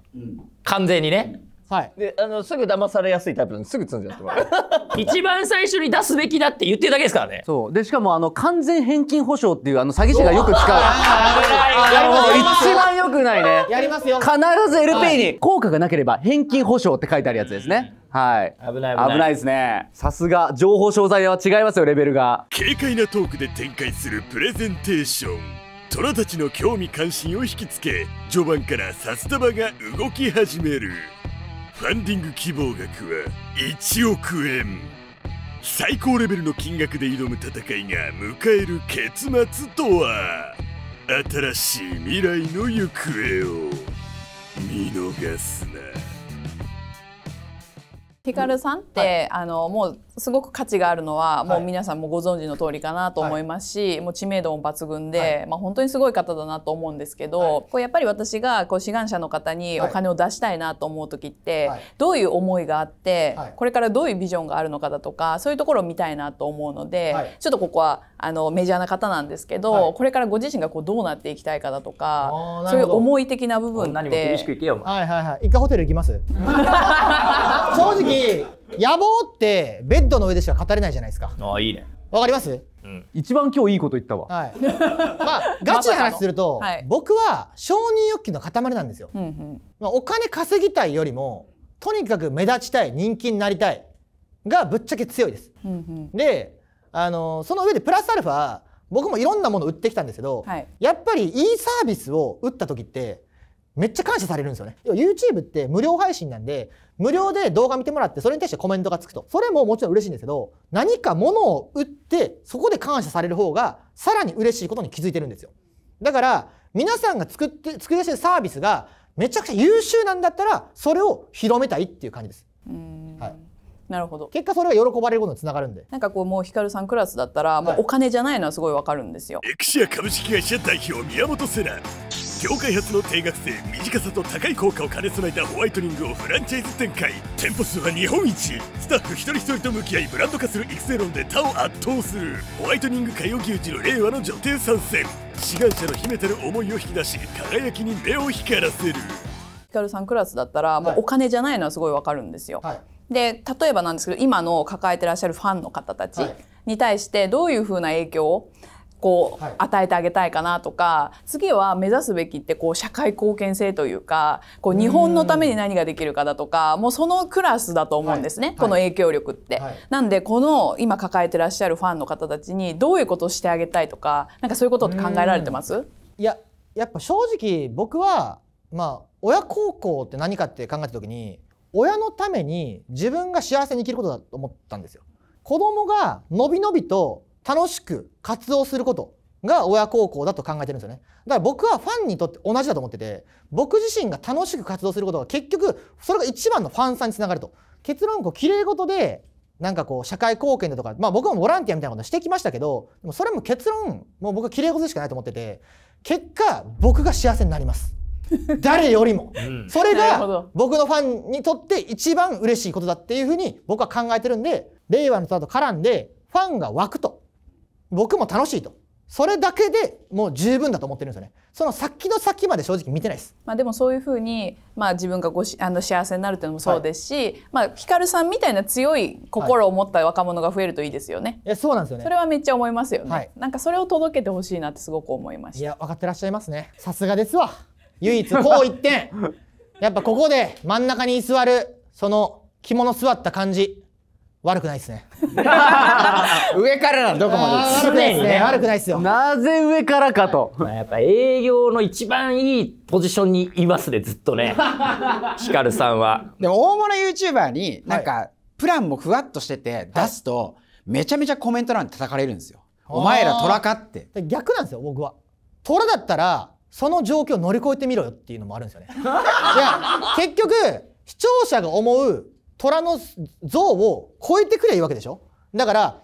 完全にねはい、であのすぐ騙されやすいタイプなんですぐ積んじゃって 一番最初に出すべきだって言ってるだけですからねそ
うでしかもあの完全返金保証っていうあの詐欺師がよく使う
一番よくないねやりますよ必ず LP に
効果がなければ返金保証って書いてあるやつですね、
はい。危ない危ない。危ないですね。さす
が、情報商材は違いますよ、レベルが。
軽快なトークで展開するプレゼンテーション。虎たちの興味関心を引きつけ、序盤から札束が動き始める。ファンディング希望額は1億円最高レベルの金額で挑む戦いが迎える結末とは新しい未来の行方を見逃すな
ヒカルさんって、はい、あのもうすごく価値があるのはもう皆さんもご存知の通りかなと思いますし、はい、もう知名度も抜群で、はい、まあ、本当にすごい方だなと思うんですけど、はい、こうやっぱり私がこう志願者の方にお金を出したいなと思う時って、どういう思いがあって、これからどういうビジョンがあるのかだとかそういうところを見たいなと思うので、ちょっとここはあのメジャーな方なんですけど、これからご自身がこうどうなっていきたいかだとかそういう思い的な部分って。
はいはいはい、一回ホテル行きます 正直野望ってベッドの上でしか語れないじゃないですかあ
あいいねわ
かります一番
今日いいこと言ったわ、はい、ま
あガチで話すると、は い、僕は承認欲求の塊なんですよ、うんうん、まあ、お金稼ぎたいよりもとにかく目立ちたい人気になりたいがぶっちゃけ強いです、うんうん、であのその上でプラスアルファ僕もいろんなもの売ってきたんですけど、はい、やっぱりいいサービスを売った時ってめっちゃ感謝されるんですよね YouTube って無料配信なんで無料で動画見てもらってそれに対してコメントがつくとそれももちろん嬉しいんですけど何か物を売ってそこで感謝される方がさらに嬉しいことに気づいてるんですよだから皆さんが作って作り出してるサービスがめちゃくちゃ優秀なんだったらそれを広
め
たいっていう感じです。はいなるほど結果それは喜ばれることにつながるんでなんかこうもうヒカルさんクラスだったら、はい、もうお金じゃないのはすごいわかるんですよ
エクシア株式会社代表宮本セナ業界初の定額制短さと高い効果を兼ね備えたホワイトニングをフランチャイズ展開店舗数は日本一スタッフ一人一人と向き合いブランド化する育成論で他を圧倒するホワイトニング界を牛耳の令和の女帝参戦志願者の秘めたる思いを引き出し輝きに目を光らせるヒ
カルさんクラスだったらもうお金じゃないのはすごいわかるんですよ、はい、で例えばなんですけど今の抱えてらっしゃるファンの方たちに対してどういうふうな影響をこう与えてあげたいかなとか、次は目指すべきってこう社会貢献性というかこう日本のために何ができるかだとかもうそのクラスだと思うんですね、この影響力って。なんでこの今抱えてらっしゃるファンの方たちにどういうことをしてあげたいとかなんかそういうことって考えられてますいや
やっぱ正直僕はまあ親孝行って何かって考えた時に親のために自分が幸せに生きることだと思ったんですよ。子供がのびのびと楽しく活動することが親孝行だと考えてるんですよね。だから僕はファンにとって同じだと思ってて、僕自身が楽しく活動することが結局、それが一番のファンさんにつながると。結論、こう、綺麗事で、なんかこう、社会貢献だとか、まあ僕もボランティアみたいなことしてきましたけど、でもそれも結論、もう僕は綺麗事しかないと思ってて、結果、僕が幸せになります。誰よりも、
うん、それが
僕のファンにとって一番嬉しいことだっていうふうに僕は考えてるんで令和の人だと絡んでファンが湧くと僕も楽しいとそれだけでもう十分だと思ってるんですよねその先の先まで正直見てないです、
まあ、でもそういうふうに、まあ、自分がごしあの幸せになるというのもそうですし、はい、まあ、ヒカルさんみたいな強い心を持った若者が増えるといいですよね、はい、そうなんですよねそれはめっちゃ思いますよね、はい、なんかそれを届けてほしいなってすごく思いましいや分かってらっしゃいます
ねさすがですわ唯一こう一点やっぱここで真ん中に居座るその着物座った感じ悪くないですね 上
からなどこまで常にね悪くないですよなぜ上からかと、まあ、やっぱ営業の一番いいポジションにいますねずっとね ヒカルさんはで
も大物 YouTuber になんかプランもふわっとしてて出すと、めちゃめちゃコメ
ント欄に叩かれるんですよお前ら虎かって逆なんですよ僕は虎だったらその状況乗り越えてみろよっていうのもあるんですよねいや結局視聴者が思う虎の像を超えてくりゃいいわけでしょだから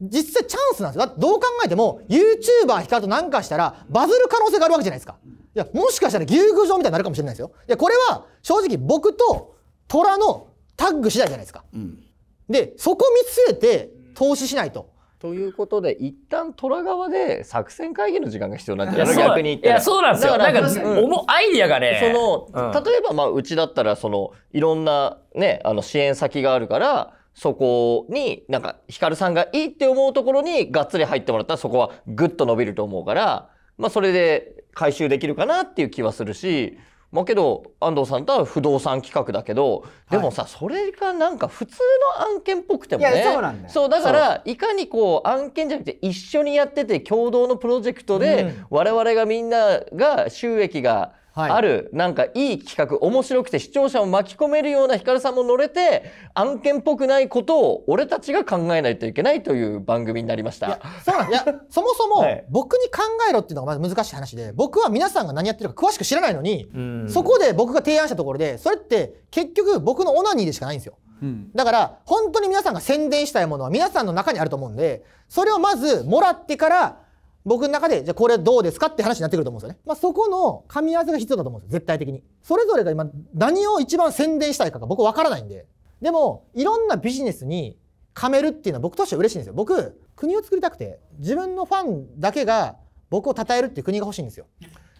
実際チャンスなんですよ。どう考えても YouTuber 光となんかしたらバズる可能性があるわけじゃないですか。いや、もしかしたら牛宮城みたいになるかもしれないですよ。いや、これは正直僕と虎のタッグ次第じゃないですか。うん、で、そこ見据えて投資しないと。ということで一旦虎側で作戦会議の
時間が必要なんじゃない逆に言っていやそうなんですよだからなんか、うん、アイディアがねその、うん、例えばまあうちだったらそのいろんなねあの支援先があるからそこになんか光さんがいいって思うところにがっつり入ってもらったらそこはぐっと伸びると思うからまあそれで回収できるかなっていう気はするしまあけど安藤さんとは不動産企画だけどでもさ、はい、それがなんか普通の案件っぽくてもねそうなんだそうだからいかにこう案件じゃなくて一緒にやってて共同のプロジェクトで、我々がみんなが収益がはい、ある、なんかいい企画、面白くて視聴者を巻き込めるようなヒカルさんも乗れて、案件っぽくないことを俺たちが考えないといけないという番
組になりました。そうなんいや、そもそも僕に考えろっていうのがまず難しい話で、僕は皆さんが何やってるか詳しく知らないのに、そこで僕が提案したところで、それって結局僕のオナニーでしかないんですよ。うん、だから本当に皆さんが宣伝したいものは皆さんの中にあると思うんでそれをまずもらってから僕の中で、じゃあこれどうですかって話になってくると思うんですよね。まあ、そこの噛み合わせが必要だと思うんですよ、絶対的に。それぞれが今、何を一番宣伝したいかが僕わからないんで。でも、いろんなビジネスに噛めるっていうのは僕としては嬉しいんですよ。僕、国を作りたくて、自分のファンだけが僕を称えるっていう国が欲しいんですよ。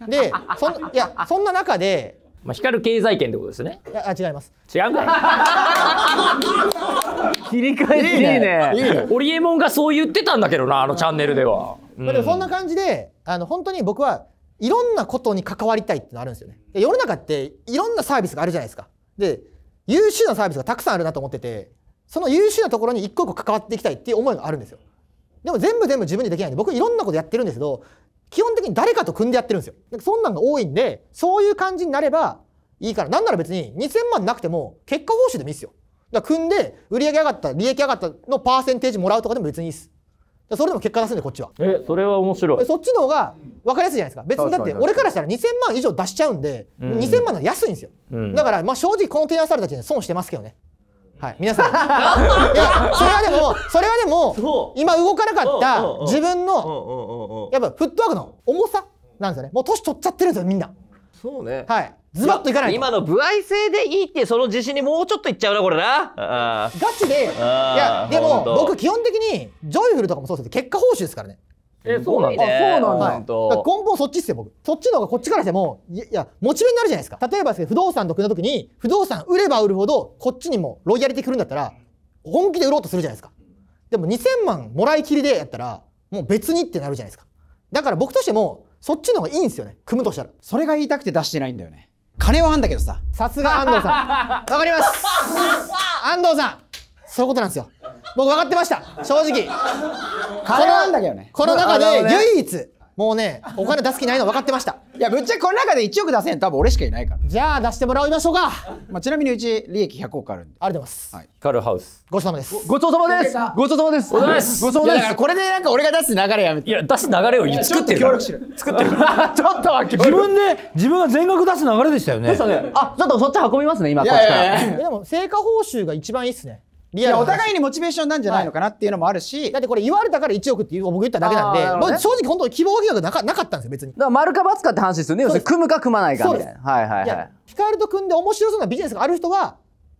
で、そん、いや、そんな中で、
まあ、光る経済圏ってことですね。いや、違います。違うん
切り替えいいねいいね
オリエモンがそう言ってたんだけどなあのチャンネルでは、そんな
感じであの本当に僕はいろんなことに関わりたいってのあるんですよね世の中っていろんなサービスがあるじゃないですかで優秀なサービスがたくさんあるなと思っててその優秀なところに一個一個関わっていきたいっていう思いがあるんですよでも全部全部自分でできないんで僕いろんなことやってるんですけど基本的に誰かと組んでやってるんですよそんなんが多いんでそういう感じになればいいからなんなら別に2000万なくても結果報酬でもいいですよだ組んで、売上上がった、利益上がったのパーセンテージもらうとかでも別にいいです。それでも結果出すんで、こっちは。え、
それは面白
い。そっちの方が分かりやすいじゃないですか。別にだって、俺からしたら2000万以上出しちゃうんで、うん、2000万なら安いんですよ。うん、だから、まあ正直この提案された時は損してますけどね。はい、皆さん。いや、それはでも、それはでも、今動かなかった自分の、やっぱフットワークの重さなんですよね。もう年取っちゃってるんですよ、みんな。そうね。はい。ズバッといかない今の歩合制でいいってその自信にもうちょっといっちゃうなこれな
ガチでいやでも僕
基本的にジョイフルとかもそうですけど結果報酬ですからね
えそうなんだ、ね、そうなんだ根
本そっちっすよ僕そっちの方がこっちからしてもいやモチベになるじゃないですか例えばですけど不動産と組んだ時に不動産売れば売るほどこっちにもロイヤリティ来るんだったら本気で売ろうとするじゃないですかでも2000万もらいきりでやったらもう別にってなるじゃないですかだから僕としてもそっちの方がいいんですよね組むとしたらそれが言いたくて出してないんだよね金はあんだけどささすが安藤さん わかります安藤さんそういうことなんですよ僕分かってました正直金
はあんだけどねこの中で唯
一もうね、お金出す気ないの分かってました。いや、ぶっちゃけこの中で1億出せん多分俺しかいないから。じゃあ出してもらいましょうか。まあ、ちなみにうち利益
100億あるんで。あ
りがとうございます。はい。
カルハウス。
ごちそうさまです。ごちそうさまです。ごちそうさまです。ごちそうさまです。ごちそうさまです。こ
れでなんか俺が出す流れやめて。いや、出す流
れを作ってる
か作ってる。ち
ょっとは自
分で、自分が全額出す流れでしたよね。でしたね。あ、ちょっとそっち運びますね、今こっちから。で
も、成果報酬が一番いいっすね。リアルお互いにモチベーションなんじゃないのかなっていうのもあるし、はい、だってこれ言われたから1億って僕言っただけなんで、ね、正直本当に希望疑惑なかなかったんですよ別にだから丸か×かって話ですよね組むか組まないかみたいなはいはいはいヒカルと組んで面白そうなビジネスがある人は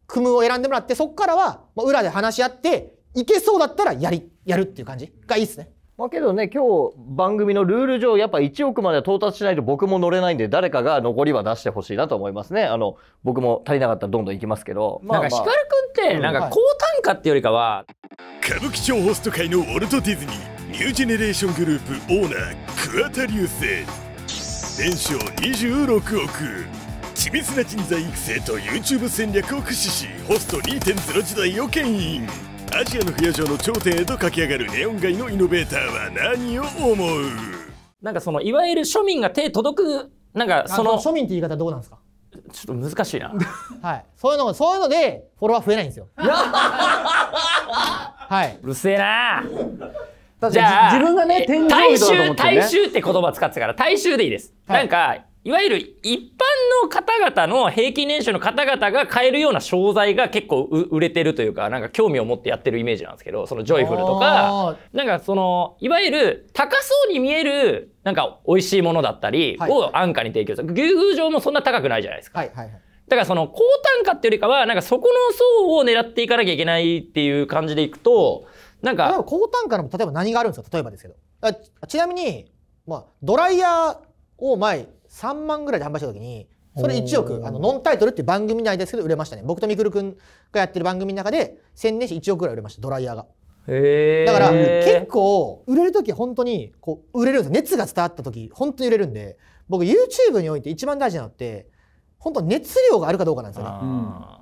組むを選んでもらってそこからは裏で話し合っていけそうだったらやりやるっていう感じがいいですねまあけどね、今日
番組のルール上、やっぱ1億まで到達しないと僕も乗れないんで、誰かが残りは出してほしいなと思いますね。あの、僕も足りなかったらどんどんいきますけど。
まあ、まあ、なんか、光くんって、なんか高単価ってよりかは、歌舞伎町ホスト界のウォルトディズニー、ニュージェネレーショングループオーナー、桑田流星。年商26億。緻密な人材育成と YouTube 戦略を駆使し、ホスト2.0時代を牽引。アジアの不夜城の頂点へと駆け上がるネオン街のイノベーターは何を思う
なんかそのいわゆる庶民が手届く
なんかその庶民って言い方どうなんですかちょっと難しいな はいそういうのそういうのでフォロワー増えないんですよ はいうるせえなじゃあ自分がね天井、ね、大衆大衆って
言葉使ってたから大衆でいいです、はい、なんかいわゆる一般の方々の平均年収の方々が買えるような商材が結構売れてるというか、なんか興味を持ってやってるイメージなんですけど、そのジョイフルとか、なんかその、いわゆる高そうに見える、なんか美味しいものだったりを安価に提供する。はい、牛宮城もそんな高くないじゃないですか。はいはいはいだからその高単価っていうよりかは、なんかそこ
の層を狙っていかなきゃいけないっていう感じでいくと、なんか。高単価の例えば何があるんですか例えばですけど。ちなみに、まあ、ドライヤーを前3万ぐらいで販売した時にそれ1億あのノンタイトルっていう番組内ですけど売れましたね僕とみくるくんがやってる番組の中で宣伝して1億ぐらい売れましたドライヤーが。
だから結
構売れる時本当にこう売れるんです熱が伝わった時本当に売れるんで僕 YouTube において一番大事なのって本当熱量があるかどうかなんですよ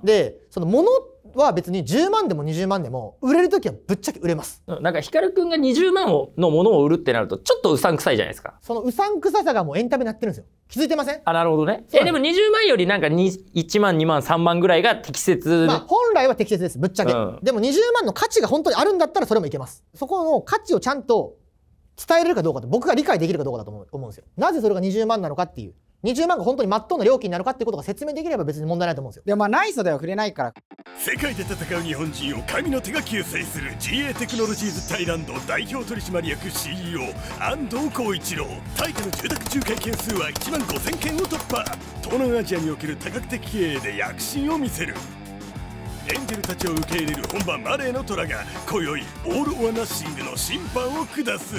ね。でその物っは別に10万でも20万でも売れる時はぶっちゃけ売れます。なんか光くんが
20万のものを売るってなるとちょっとうさんくさいじゃないですか。
そのうさんくささがもうエンタメになってるんですよ。気づいてませんあ、なるほどね。
え、でも20万よりなんか1万、2万、3万ぐらいが適切。まあ
本来は適切です、ぶっちゃけ、うん、でも20万の価値が本当にあるんだったらそれもいけます。そこの価値をちゃんと伝えれるかどうかって僕が理解できるかどうかだと思うんですよ。なぜそれが20万なのかっていう。20万が本当にまっとうな料金なのかっていうことが説明できれば別に問題ないと思うんですよでもまあい装では触れないから
世界で戦う日本人を神の手が救済する GA テクノロジーズタイランド代表取締役 CEO 安藤浩一郎タイの住宅仲介件数は1万5000件を突破東南アジアにおける多角的経営で躍進を見せるエンジェルたちを受け入れる本場マレーの虎が今宵オール・オア・ナッシングの審判を下す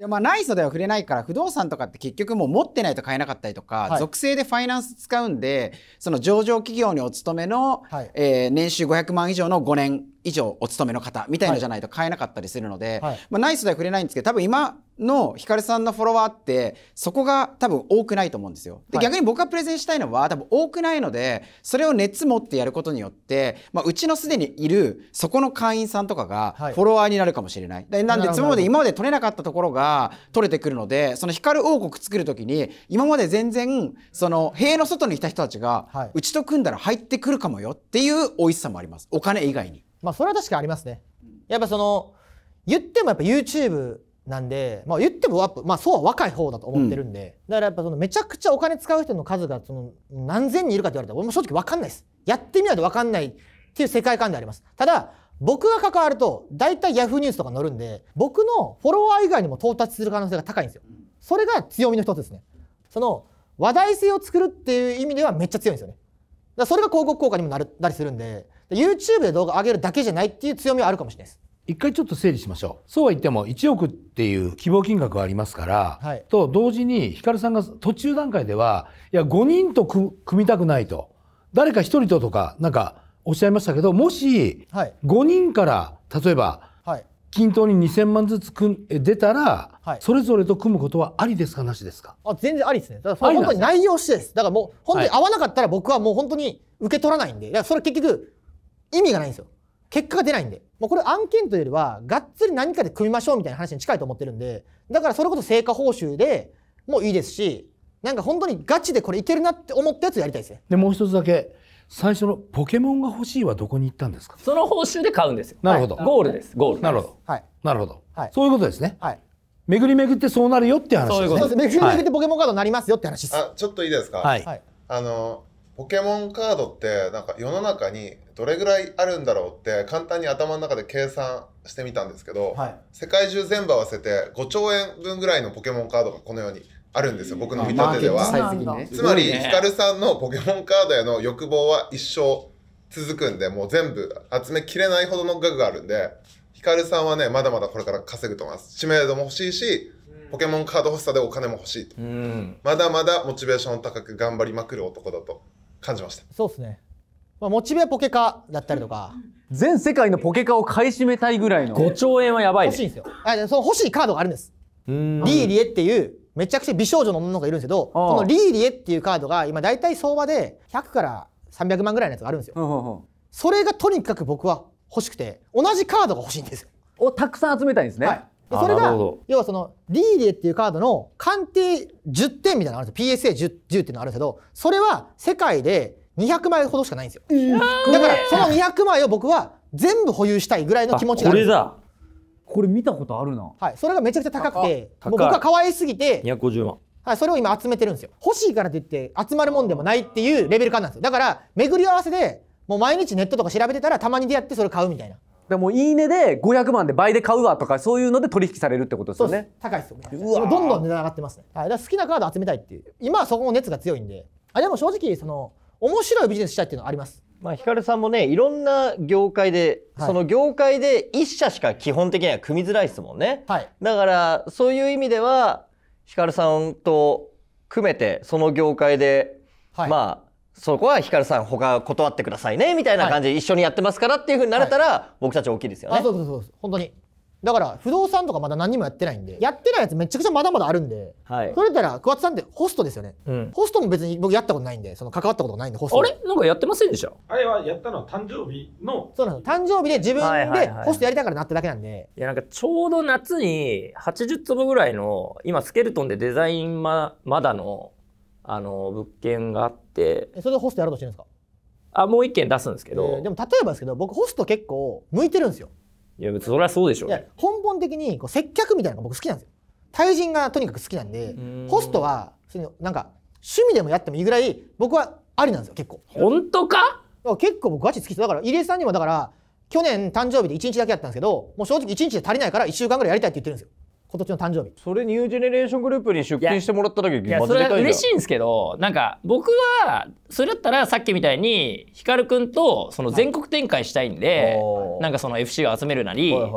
やまあ、ないでは触れないから不動産とかって結局もう持ってないと買えなかったりとか、はい、属性でファイナンス使うんでその上場企業にお勤めの、はい、えー、年収500万以上の5年以上お勤めの方みたいなじゃないと買えなかったりするので、はい、まあ、イスでは触れないんですけど多分今のヒカルさんのフォロワーってそこが多分多くないと思うんですよ。で、逆に僕がプレゼンしたいのは多分多くないのでそれを熱持ってやることによって、まあ、うちのすでにいるそこの会員さんとかがフォロワーになるかもしれない。なんでつまり今まで取れなかったところが取れてくるのでそのヒカル王国作る時に今まで全然その塀の外にいた人たちが、うちと組んだら入ってく
るかもよっていう美味しさもありますお金以外に。まあそれは確かありますね。やっぱその言ってもやっぱ YouTube なんで、まあ、言ってもやまあ、そうは若い方だと思ってるんで、うん、だからやっぱそのめちゃくちゃお金使う人の数がその何千人いるかって言われたら俺も正直分かんないです。やってみないと分かんないっていう世界観であります。ただ僕が関わると大体 Yahoo ニュースとか載るんで僕のフォロワー以外にも到達する可能性が高いんですよ。それが強みの一つですね。その話題性を作るっていう意味ではめっちゃ強いんですよね。だそれが広告効果にもなるたりするんで。YouTube で動画上げるだけじゃないっていう強みはあるかもしれないです。一回ちょっと整
理しましょうそうは言っても1億っていう希望金額はありますから、はい、と同時にヒカルさんが途中段階ではいや5人と組みたくないと誰か1人ととかなんかおっしゃいましたけどもし5人から例えば、はい、均等に2000万ずつく出たら、はい、それぞれと組むことはありですかなしですか
あ全然ありですねだから本当に内容してですだからもう本当に合わなかったら僕はもう本当に受け取らないんでだからそれ結局意味がないんですよ。結果が出ないんで。もうこれ案件というよりは、がっつり何かで組みましょうみたいな話に近いと思ってるんで、だからそれこそ成果報酬でもいいですし、なんか本当にガチでこれいけるなって思ったやつやりたいですね。で、
もう一つだけ。最初のポケモンが欲しいはどこに行ったんですか
その報酬で買うんですよ。なるほど。ゴールです。ゴール。なるほど。
はい。なるほど。はい。そういうことですね。はい。巡り巡ってそうなるよって話ですね。そういうことです。巡り巡ってポケ
モンカードになりますよって話です。あ、ちょっといいですかはい。あの、ポケモンカードってなんか世の中にどれぐらいあるんだろうって簡単に頭の中で計算してみたんですけど、はい、世界中全部合わせて5兆円分ぐらいのポケモンカードがこのようにあるんですよ僕の見立てでは、ね、つまりヒカルさんのポケモンカードへの欲望は一生続くんでもう全部集めきれないほどの額があるんでヒカルさんはねまだまだこれから稼ぐと思います知名度も欲しいしポケモンカード欲しさでお金も欲しいとまだまだモチベーション高く頑張りまくる男だと感じましたそうですね、まあ、モチベポケカだったりとか全世界のポケカを買い占めたいぐらいの5兆円はやばい、欲しいんですよあその欲しいカードがあるんですリーリエっていうめちゃくちゃ美少女の女の子がいるんですけどこのリーリエっていうカードが今大体相場で100から300万ぐらいのやつがあるんですよ、それがとにかく僕は欲しくて同じカードが欲しいんですよをたくさん集めたいんですね、はい、それが要はそのリーデっていうカードの鑑定10点みたいなのがあるんですよ PSA10 っていうのあるんですけどそれは世界で200枚ほどしかないんですよ、だからその200枚を僕は全部保有したいぐらいの気持ちがあるんですよ
これ見たことあるな
はいそれがめちゃくちゃ高くて僕は可愛すぎて250万はい、それを今集めてるんですよ欲しいからといって集まるもんでもないっていうレベル感なんですよだから巡り合わせでもう毎日ネットとか調べてたらたまに出会ってそれ買うみたいな
でもいいねで500万で倍で買うわとかそういうので取引されるってことですよね
高いですよどんどん値段上がってますね、はい、だ好きなカード集めたいっていう今はそこも熱が強いんであでも正直その面白いビジネスしたいっていうのはあります
まあ、ヒカルさんもね、いろんな業界で、はい、その業界で一社しか基本的には組みづらいですもんね。はい。だから、そういう意味では、ヒカルさんと組めて、その業界で、はい、まあ、そこはヒカルさん他断ってくださいねみたいな感じで一緒にやってますからっていうふうになれたら僕たち大きいですよね、
あそうそうそう本当にだから不動産とかまだ何にもやってないんでやってないやつめちゃくちゃまだまだあるんで、
は
い、そ
れたら桑田さんってホストですよね、うん、ホストも別に僕やったことないんでその関わったことないんでホストあれなんかやってませんでしたあれはやったのは誕生日のそうなんです誕生日で自分でホストやりたからなっただけなんで、はいはいはい、いや
なんかちょうど夏に80坪ぐらいの今スケルトンでデザインままだのあの物件があって
それでホストやろうとしてるんですか
あもう一件出すんですけど、
えー、でも例えばですけど僕ホスト結構向いてるんです
よいやそれはそうでしょう、
ね、根本的にこう接客みたいなのが僕好きなんですよ対人がとにかく好きなんでホストはそのなんか趣味でもやってもいいぐらい僕はありなんですよ結構本当か結構僕ガチ好きですだから入江さんにもだから去年誕生日で1日だけやったんですけどもう正直1日で足りないから1週間ぐらいやりたいって言ってるんですよ今年の誕生日それニュージェネレーショングループに出勤してもらっただけそれは嬉し
いんですけどなんか僕はそれだったらさっきみたいに光く君とその全国展開したいんで、はい、なんかその FC を集めるなり、な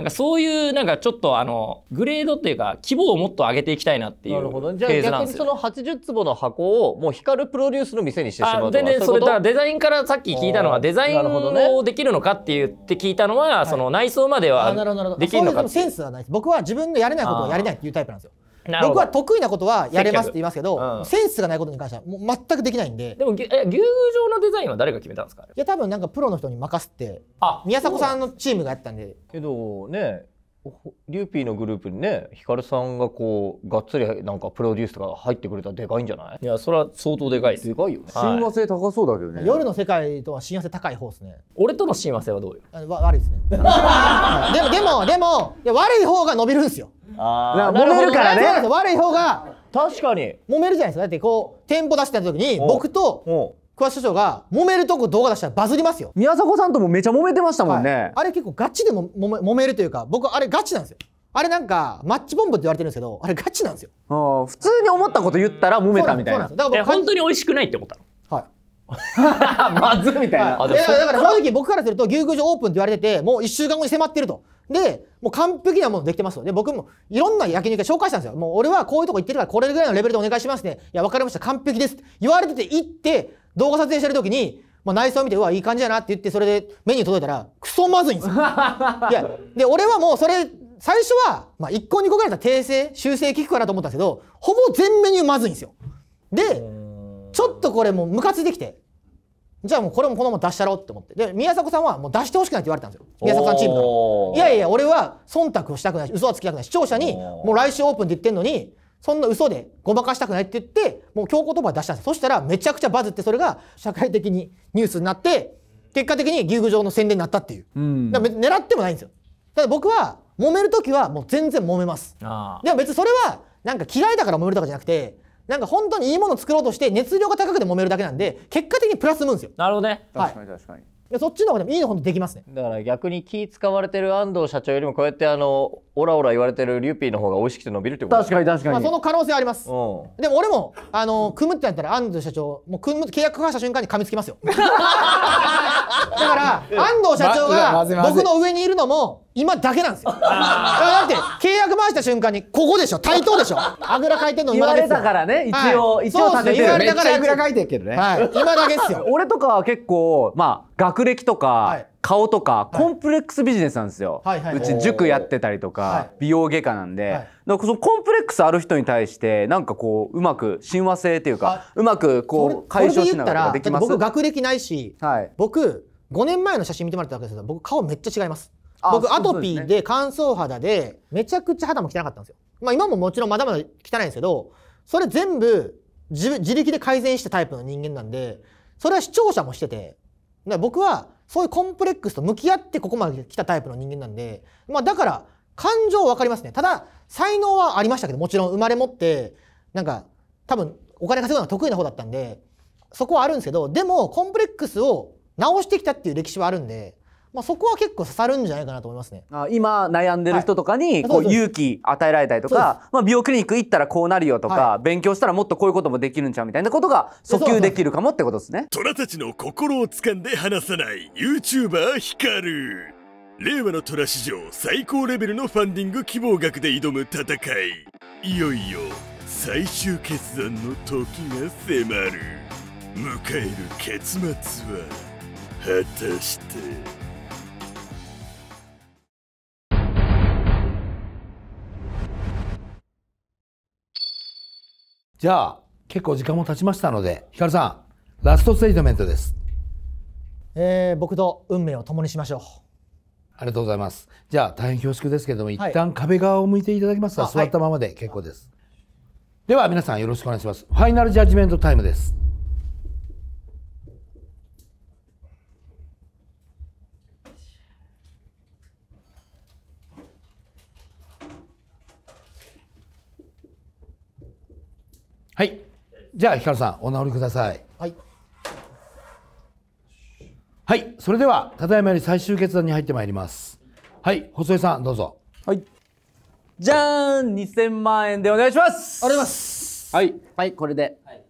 んかそういうなんかちょっとあのグレードっていうか規模をもっと上げていきたいなっていうなるほどじゃあ逆にそ
の80坪の箱をもう光プロデュースの店にしてしまうとか全然それだデザインからさっき聞いたのはデザインを
できるのかって言って聞いたのは、その内装まで
はで
きるのかって、はい、センスはない僕は自分でやれないことはやれないっていうタイプなんですよ。僕は得意なことはやれますって言います
け
ど、うん、セ
ンスがないことに関してはもう全くできないんででもえ牛宮のデザインは
誰が決めたん
で
すかいや多分なんかプロの人に任せて宮迫さんのチームがやったんで
けどねリューピーのグループにねヒカルさんがこうがっつりなんかプロデュースとか入
ってくれたらでかいんじゃないいやそれは相
当でかいですでかいよね親和
性高そうだけどね、夜の世界とは親和性高い方ですね
俺との親和性はどうよ
あわ悪いですねはい、でもでもでもいや悪い方が伸びるんですよ
あ
あ揉めるからね
悪い方が確かに揉めるじゃないですかだってこう店舗出してた時に僕
と
桑所長が揉めるとこ動画出したらバズりますよ宮迫さんともめちゃ揉めてましたもんね、はい、あれ結構ガチでももめ揉めるというか僕あれガチなんですよあれなんかマッチボンボって言われてるんですけどあれガチなんですよ普通に思ったこと言ったら揉めたみたいななだ
から本当に美味しくないって思ったの
まずみ
たいな。いやだから
正直僕からすると牛宮城オープンって言われててもう1週間後に迫ってると。でもう完璧なものできてますとで僕もいろんな焼肉屋紹介したんですよもう俺はこういうとこ行ってるからこれぐらいのレベルでお願いしますねいや分かりました完璧ですって言われてて行って動画撮影してる時にもう内装見てうわいい感じやなって言ってそれでメニュー届いたらクソまずいんですよ。いやで俺はもうそれ最初は、まあ、1個2個ぐらいだったら訂正修正聞くかなと思ったんですけどほぼ全メニューまずいんですよ。でちょっとこれもうムカついてきてじゃあもうこれもこのまま出したろって思ってで宮迫さんはもう出してほしくないって言われたんですよ宮迫さんチー
ムからい
やいや俺は忖度をしたくない嘘はつきたくない視聴者にもう来週オープンって言ってんのにそんな嘘でごまかしたくないって言ってもう強行突破出したんですそしたらめちゃくちゃバズってそれが社会的にニュースになって結果的に牛宮城の宣伝になったっていう、うん、だから狙ってもないんですよただ僕は揉める時はもう全然揉めますでも別にそれはなんか嫌いだから揉めるとかじゃなくてなんか本当にいいもの作ろうとして熱量が高くて揉めるだけなんで結果的にプラス生むんですよなるほどね確か
に確かに、
そっちの方がでもいいのほんできますねだ
から逆に気使われてる安藤社長よりもこうやってあのオラオラ言われてるリューピーの方が美味しくて伸びるってこと確かに確かに、まあ、その
可能性ありますでも俺もあの組むってなったら安藤社長もう組む契約交わした瞬間に噛みつきますよ だか
ら安藤社長が僕の
上にいるのも今だけなんですよ。だって契約回した瞬間にここでしょ対等でしょ。あぐらかいてんの言われたからね一応、はい、一応立ててる。めっちあぐらかい
てるけどね。はい、今だけっすよ。俺とかは結構まあ学歴とか。はい顔とかコンプレックスビジネスなんですよ、はいはいうち塾やってたりとか美容外科なんで、はい、なんかそのコンプレックスある人に対してなんかこううまく親和性っていうかうまくこう解消しながらできます僕学
歴ないし、はい、僕5年前の写真見てもらったわけですけど僕顔めっちゃ違います僕アトピーで乾燥肌でめちゃくちゃ肌も汚かったんですよ。まあ今ももちろんまだまだ汚いんですけど、それ全部自自力で改善したタイプの人間なんで、それは視聴者もしてて、僕はそういうコンプレックスと向き合ってここまで来たタイプの人間なんで、まあだから感情わかりますね。ただ才能はありましたけど、もちろん生まれ持って、なんか多分お金稼ぐのは得意な方だったんで、そこはあるんですけど、でもコンプレックスを直してきたっていう歴史はあるんで、まあ、そこは結構刺さるんじゃないかなと思いますね。あ今悩んでる人と
かにこう勇気与えられたりとか、まあ、美容クリニック行ったらこうなるよとか、はい、勉強したらもっとこういうこともできるんちゃうみたいなことが訴求できるかもってことです
ね。虎たちの心を掴んで離さない YouTuber ヒ令和の虎史上最高レベルのファンディング希望額で挑む戦いいよいよ最終決断の時が迫る迎える結末は果たしてじ
ゃあ、結構時間も経ちましたので、ヒカルさん、ラストステージメントです。
えー、僕と運命を共にしましょう。
ありがとうございます。じゃあ、大変恐縮ですけれども、一旦壁側を向いていただきますが、座ったままで結構です。はい、では、皆さんよろしくお願いします。ファイナルジャッジメントタイムです。はい。じゃあ、ヒカルさん、お直りください。はい。はい、それでは、ただいまより最終決断に入ってまいります。はい、細井さん、どうぞ。はい。じゃーん、2000万円でお願いします。ありがとうございます。はい、
はい、これで。はい、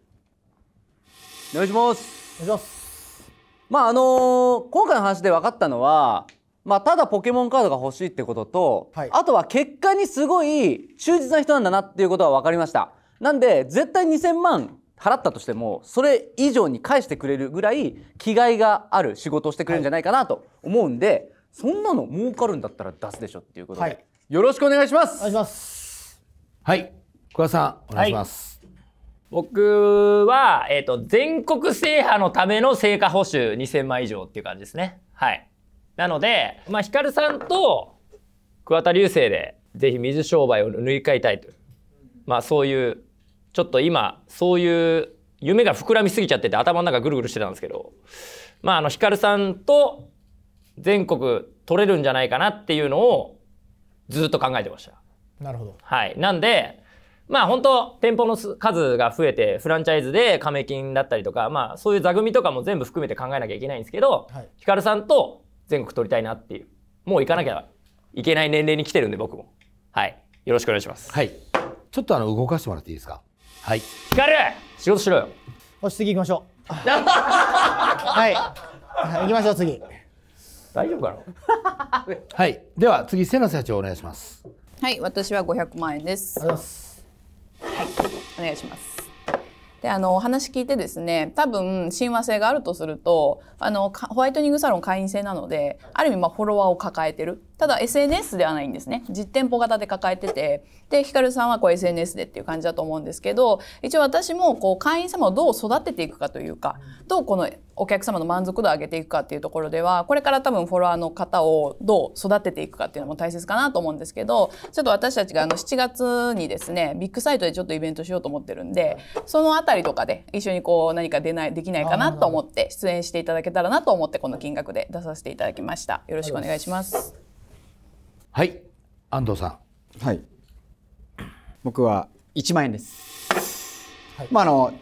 お願いします。お願いします。まあ、あのー、今回の話で分かったのは。まあ、ただポケモンカードが欲しいってことと、はい、あとは結果にすごい忠実な人なんだなっていうことは分かりました。なんで絶対2000万払ったとしてもそれ以上に返してくれるぐらい気概がある仕事をしてくれるんじゃないかなと思うんで、はい、そんなの儲かるんだったら出すでしょっていうことで、はい、
よろしくお願いしますお願いしますはい小田さんお願いします、はい、
僕は、えーと、と全国制覇のための成果報酬2000万以上っていう感じですねはいなので、まあ、光さんと桑田流星でぜひ水商売を塗り替えたいとまあそういうちょっと今そういう夢が膨らみすぎちゃってて頭の中ぐるぐるしてたんですけどまああのヒカルさんと全国取れるんじゃないかなっていうのをずっと考えてました。なるほど。はい。なんで、まあ本当店舗の数が増えてフランチャイズで加盟金だったりとか、まあ、そういう座組とかも全部含めて考えなきゃいけないんですけど、ひかヒカルさんと全国取りたいなっていうもう行かなきゃいけない年齢に来てるんで僕もはいよろしくお願いします
はいちょっとあの動かしてもらっていいですかはい光仕事しろよよし次行きましょう
はい
行きましょう次大丈夫かな はいでは次瀬野社長お願いします
はい私は500万円ですはいお願いしますであのお話聞いてですね多分親和性があるとするとあのホワイトニングサロン会員制なのである意味まあフォロワーを抱えてるただ SNS ではないんですね実店舗型で抱えててでヒカルさんはこう SNS でっていう感じだと思うんですけど一応私もこう会員様をどう育てていくかというかどうこのお客様の満足度を上げていくかっていうところではこれから多分フォロワーの方をどう育てていくかっていうのも大切かなと思うんですけどちょっと私たちがあの7月にですねビッグサイトでちょっとイベントしようと思ってるんでその辺りとかで一緒にこう何か出ないできないかなと思って出演していただけたらなと思ってこの金額で出させていただきました。よろしくお願いします。
はい
安藤さんはい僕は一万円です、はい、まああの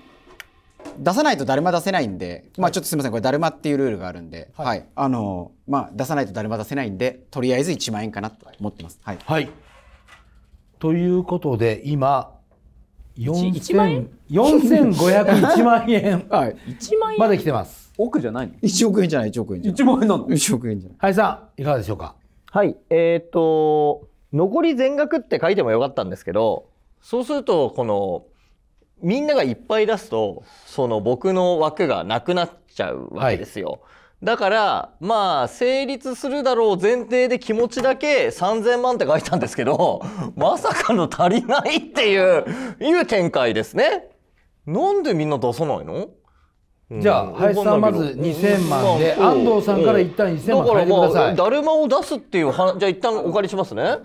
出さないとだるま出せないんで、まあちょっとすみませんこれだるまっていうルールがあるんで、はい、はい、あのまあ出さないとだるま出せないんでとりあえず一万円かなと思ってます。はい。
はい、ということで今4501万円はい、1万円まで来てます。億じゃないの？1億円じゃない1億円じゃない。1万円なの？1億円じゃない。はいさんいかがでしょうか？はい、えっ、ー、と
残り全額って書いてもよかったんですけどそうするとこのみんながいっぱい出すとその僕の枠がなくなっちゃうわけですよ。はいだからまあ成立するだろう前提で気持ちだけ3,000万って書いたんですけど まさかの足りないっていういう展開ですね。なんでみんな出さないのじゃあ林さんまず2000万で安藤さんから一旦1000万借りてくださいだからまあだるまを出すっていうはじゃあ一旦お借りしますねはい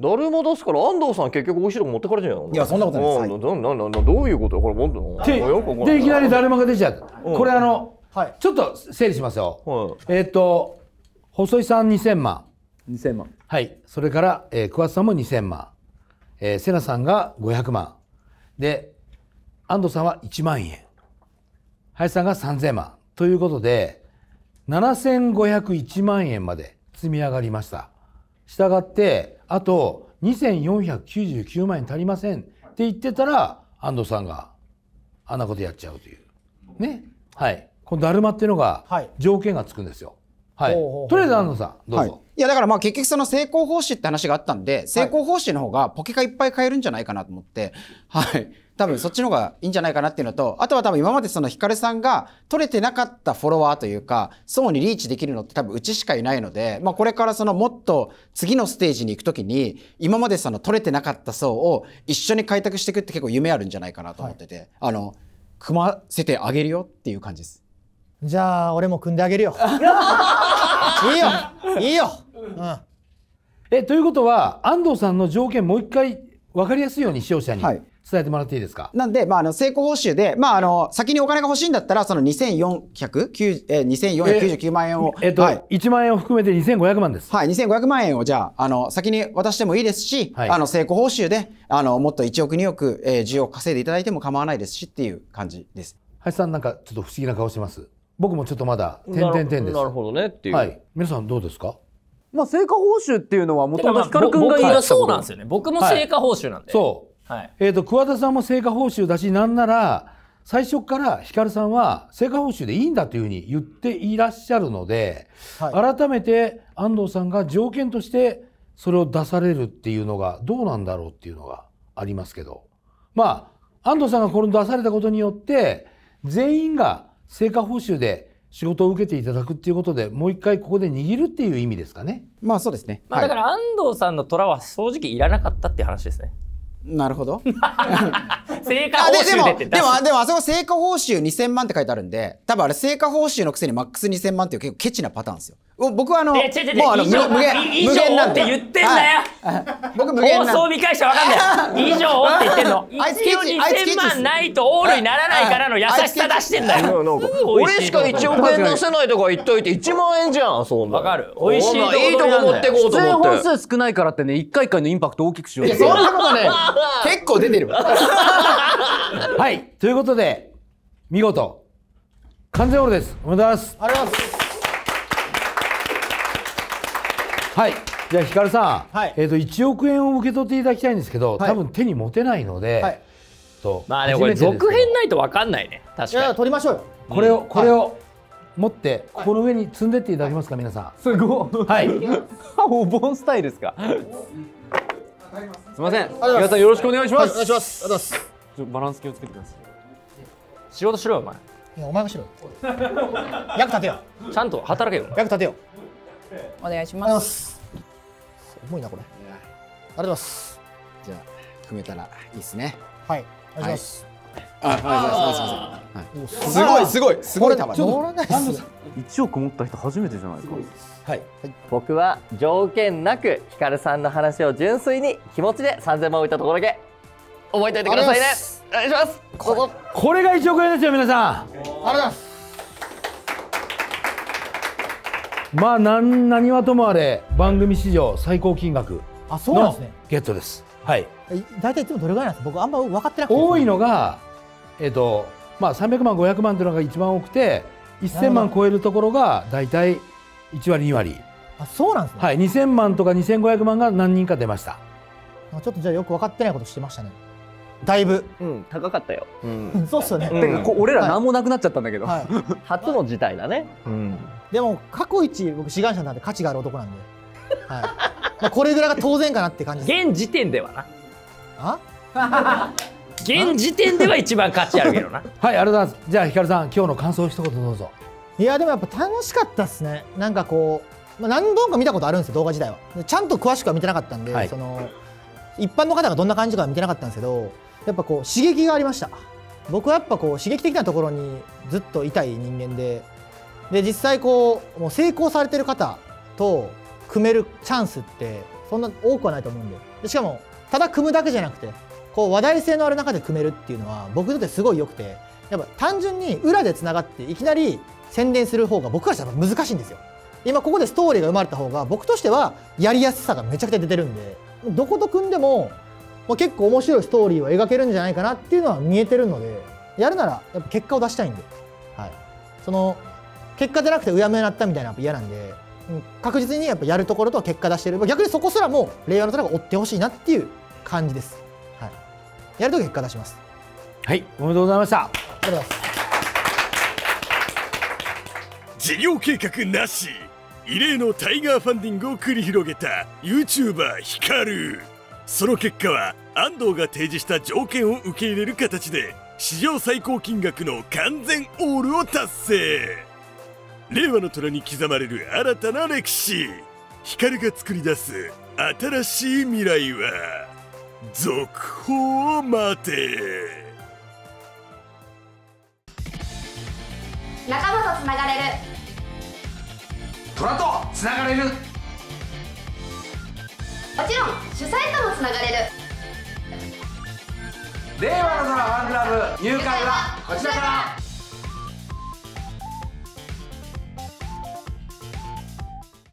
だるま出すから安藤さん結局お城持ってかれちゃういやそんなことないですななななどういうことよこれ持ってでいきなり
だるまが出ちゃうこれあの、はい、ちょっと整理しますよ、はい、えっ、ー、と細井さん2000万2000万はいそれから、えー、桑田さんも2000万、えー、瀬名さんが500万で安藤さんは1万円林さんが3000万ということで、7501万円まで積み上がりました。したがって、あと2499万円足りませんって言ってたら、安藤さんがあんなことやっちゃうという。ね。はい。このだるまっていうのが、条件がつくんですよ。はい。とりあえず安藤さん、どうぞ。はいいやだからまあ結局その成功方針って話が
あったんで、成功方針の方がポケカいっぱい買えるんじゃないかなと思って、はい多分そっちの方がいいんじゃないかなっていうのと、あとは多分今までそのヒカルさんが取れてなかったフォロワーというか、層にリーチできるのって多分うちしかいないので、まあこれからそのもっと次のステージに行くときに、今までその取れてなかった層を一緒に開拓していくって結構夢あるんじゃないかなと思ってて、はい、あの、組ませてあげるよっていう感じです。
じゃあ俺も組んであげるよ。
いいよいいよ、
うん、え、ということ
は安藤さんの条件もう一回分かりやすいように視聴者に。はい伝えてもらっていいですかなんで、ま
あ、あの成功報酬で、まあ、あの先にお金が欲しいんだったらその2499、えー、2499万円をえ、っとはい、1万円を含めて2500万ですはい2500万円をじゃああの先に渡してもいいですし、はい、あの成功報酬であのもっと1億2億、えー、需要を稼いでいただいても構
わないですしっていう感じです林さんなんかちょっと不思議な顔してます僕もちょっとまだ点々点ですなるほどねっていう、はい、皆さんどうですかまあ成果報酬っていうのはもともと光くんが言い出したそうなんですよね僕も成果報酬なんで、はい、そうはい、えーと、桑田さんも成果報酬だしなんなら最初から光さんは成果報酬でいいんだというふうに言っていらっしゃるので、はい、改めて安藤さんが条件としてそれを出されるっていうのがどうなんだろうっていうのがありますけどまあ安藤さんがこれ出されたことによって全員が成果報酬で仕事を受けていただくっていうことでもう一回ここで握るっていう意味ですかね。まあそうですね。まあだから安藤さんの
虎は正直いらなかったっていう話ですね。はい
なるほど。成
果報酬でも、でも、
でも、あそこ成果報酬2000万って書いてあるんで、多分あれ成果報酬のくせにマックス2000万っていう結構ケチなパターンですよ。僕はあの、もうあの無限無限なんで。言ってんだよ。僕無限放送見返してわかんない。以上って言ってんの。あいつ
2000万ないとオールにならないからの優しさ出してんだよ。俺しか1億円出せ
ないとか言っといて1万円じゃん。そんな。わか
る。美味し
いいいとこ持ってこうと思って。本
数少ないからってね、
1回1回のインパクト大きくしよう。いやそんなことね、結構出てる。はい。ということで見事完全オールです。おめでとうございます。ありがとうございます。はいじゃあひかるさん、はい、えー、と1億円を受け取っていただきたいんですけど、多分手に持てないので、はい、とまあでこれ続
編ないと分かんないね
確かに取りましょうよこれを、これを持ってここの上に積んでっていただけますか、皆さんすごいはい お盆スタイルですかすみません皆さんよろしくお願いします、お願いしますあ
りがとうございますバランス気をつけてください仕事しろよお前いやお前もしろ役立てよちゃんと働けよ役立てよお願いします重いなこれあ
りがとう
ございます
じゃあ組めたらいいですねはいお願いします、はい、すごい、すごい、すごい球。乗らないです。一億
持った
人初めてじゃないか。はい。僕は条件なく、ヒカルさんの話を純粋に気持ちで三千万置いたところだけ。覚えておいてくださいね。
お願いします。
これが一億円ですよ、皆さん。あり
がとうございます。
まあ何何はともあれ番組史上最高金額あそうなんですねゲットです。はい。大体いつもどれぐらいなんですか。僕あんま分かってなくて、多いのがえっ、ー、とまあ300万500万というのが一番多くて1000万超えるところが大体1割2割。あそうなんですね。はい。2000万とか2500万が何人か出ました。
ちょっとじゃあよく分かってないことしてましたね。だいぶ、うん、高かったよ、うん、そうっすよね、うん、俺ら何もなくなっちゃったんだけど、はい、初の事態だね、うん、でも過去一僕志願者なんで価値がある男なんで、はいまあ、これぐらいが当然かなって感じ現時点ではなあ 現時点では一
番価値あるけ
どな
はいありがとうございますじゃあひかるさん今日の感想一言どうぞいやでもやっぱ楽しかったっすねなんかこう、まあ、何度か見たことあるんですよ動画自体はちゃんと詳しくは見てなかったんで、はい、その一般の方がどんな感じかは見てなかったんですけどやっぱこう刺激がありました僕はやっぱこう刺激的なところにずっといたい人間でで実際こうもう成功されてる方と組めるチャンスってそんな多くはないと思うんででしかもただ組むだけじゃなくてこう話題性のある中で組めるっていうのは僕にとってすごい良くてやっぱ単純に裏でつながっていきなり宣伝する方が僕からしたら難しいんですよ今ここでストーリーが生まれた方が僕としてはやりやすさがめちゃくちゃ出てるんでどこと組んでも結構面白いストーリーを描けるんじゃないかなっていうのは見えてるのでやるならやっぱ結果を出したいんで、はい、その結果じゃなくてうやむやなったみたいなやっ嫌なんで、うん、確実にやっぱやるところと結果出してる逆にそこすらも令和の虎が追ってほしいなっていう感じです、はい、やると結果出しますはいおめでとうございましたあ
りがとうございます事業計画なし異例のタイガーファンディングを繰り広げた YouTuber ヒカルその結果は安藤が提示した条件を受け入れる形で史上最高金額の完全オールを達成令和の虎に刻まれる新たな歴史光が作り出す新しい未来は続報を待て
仲間とつながれる
虎とつながれるもちろん
主
催ともつながれ
る令和の虎ファンクラブ入会はこちらから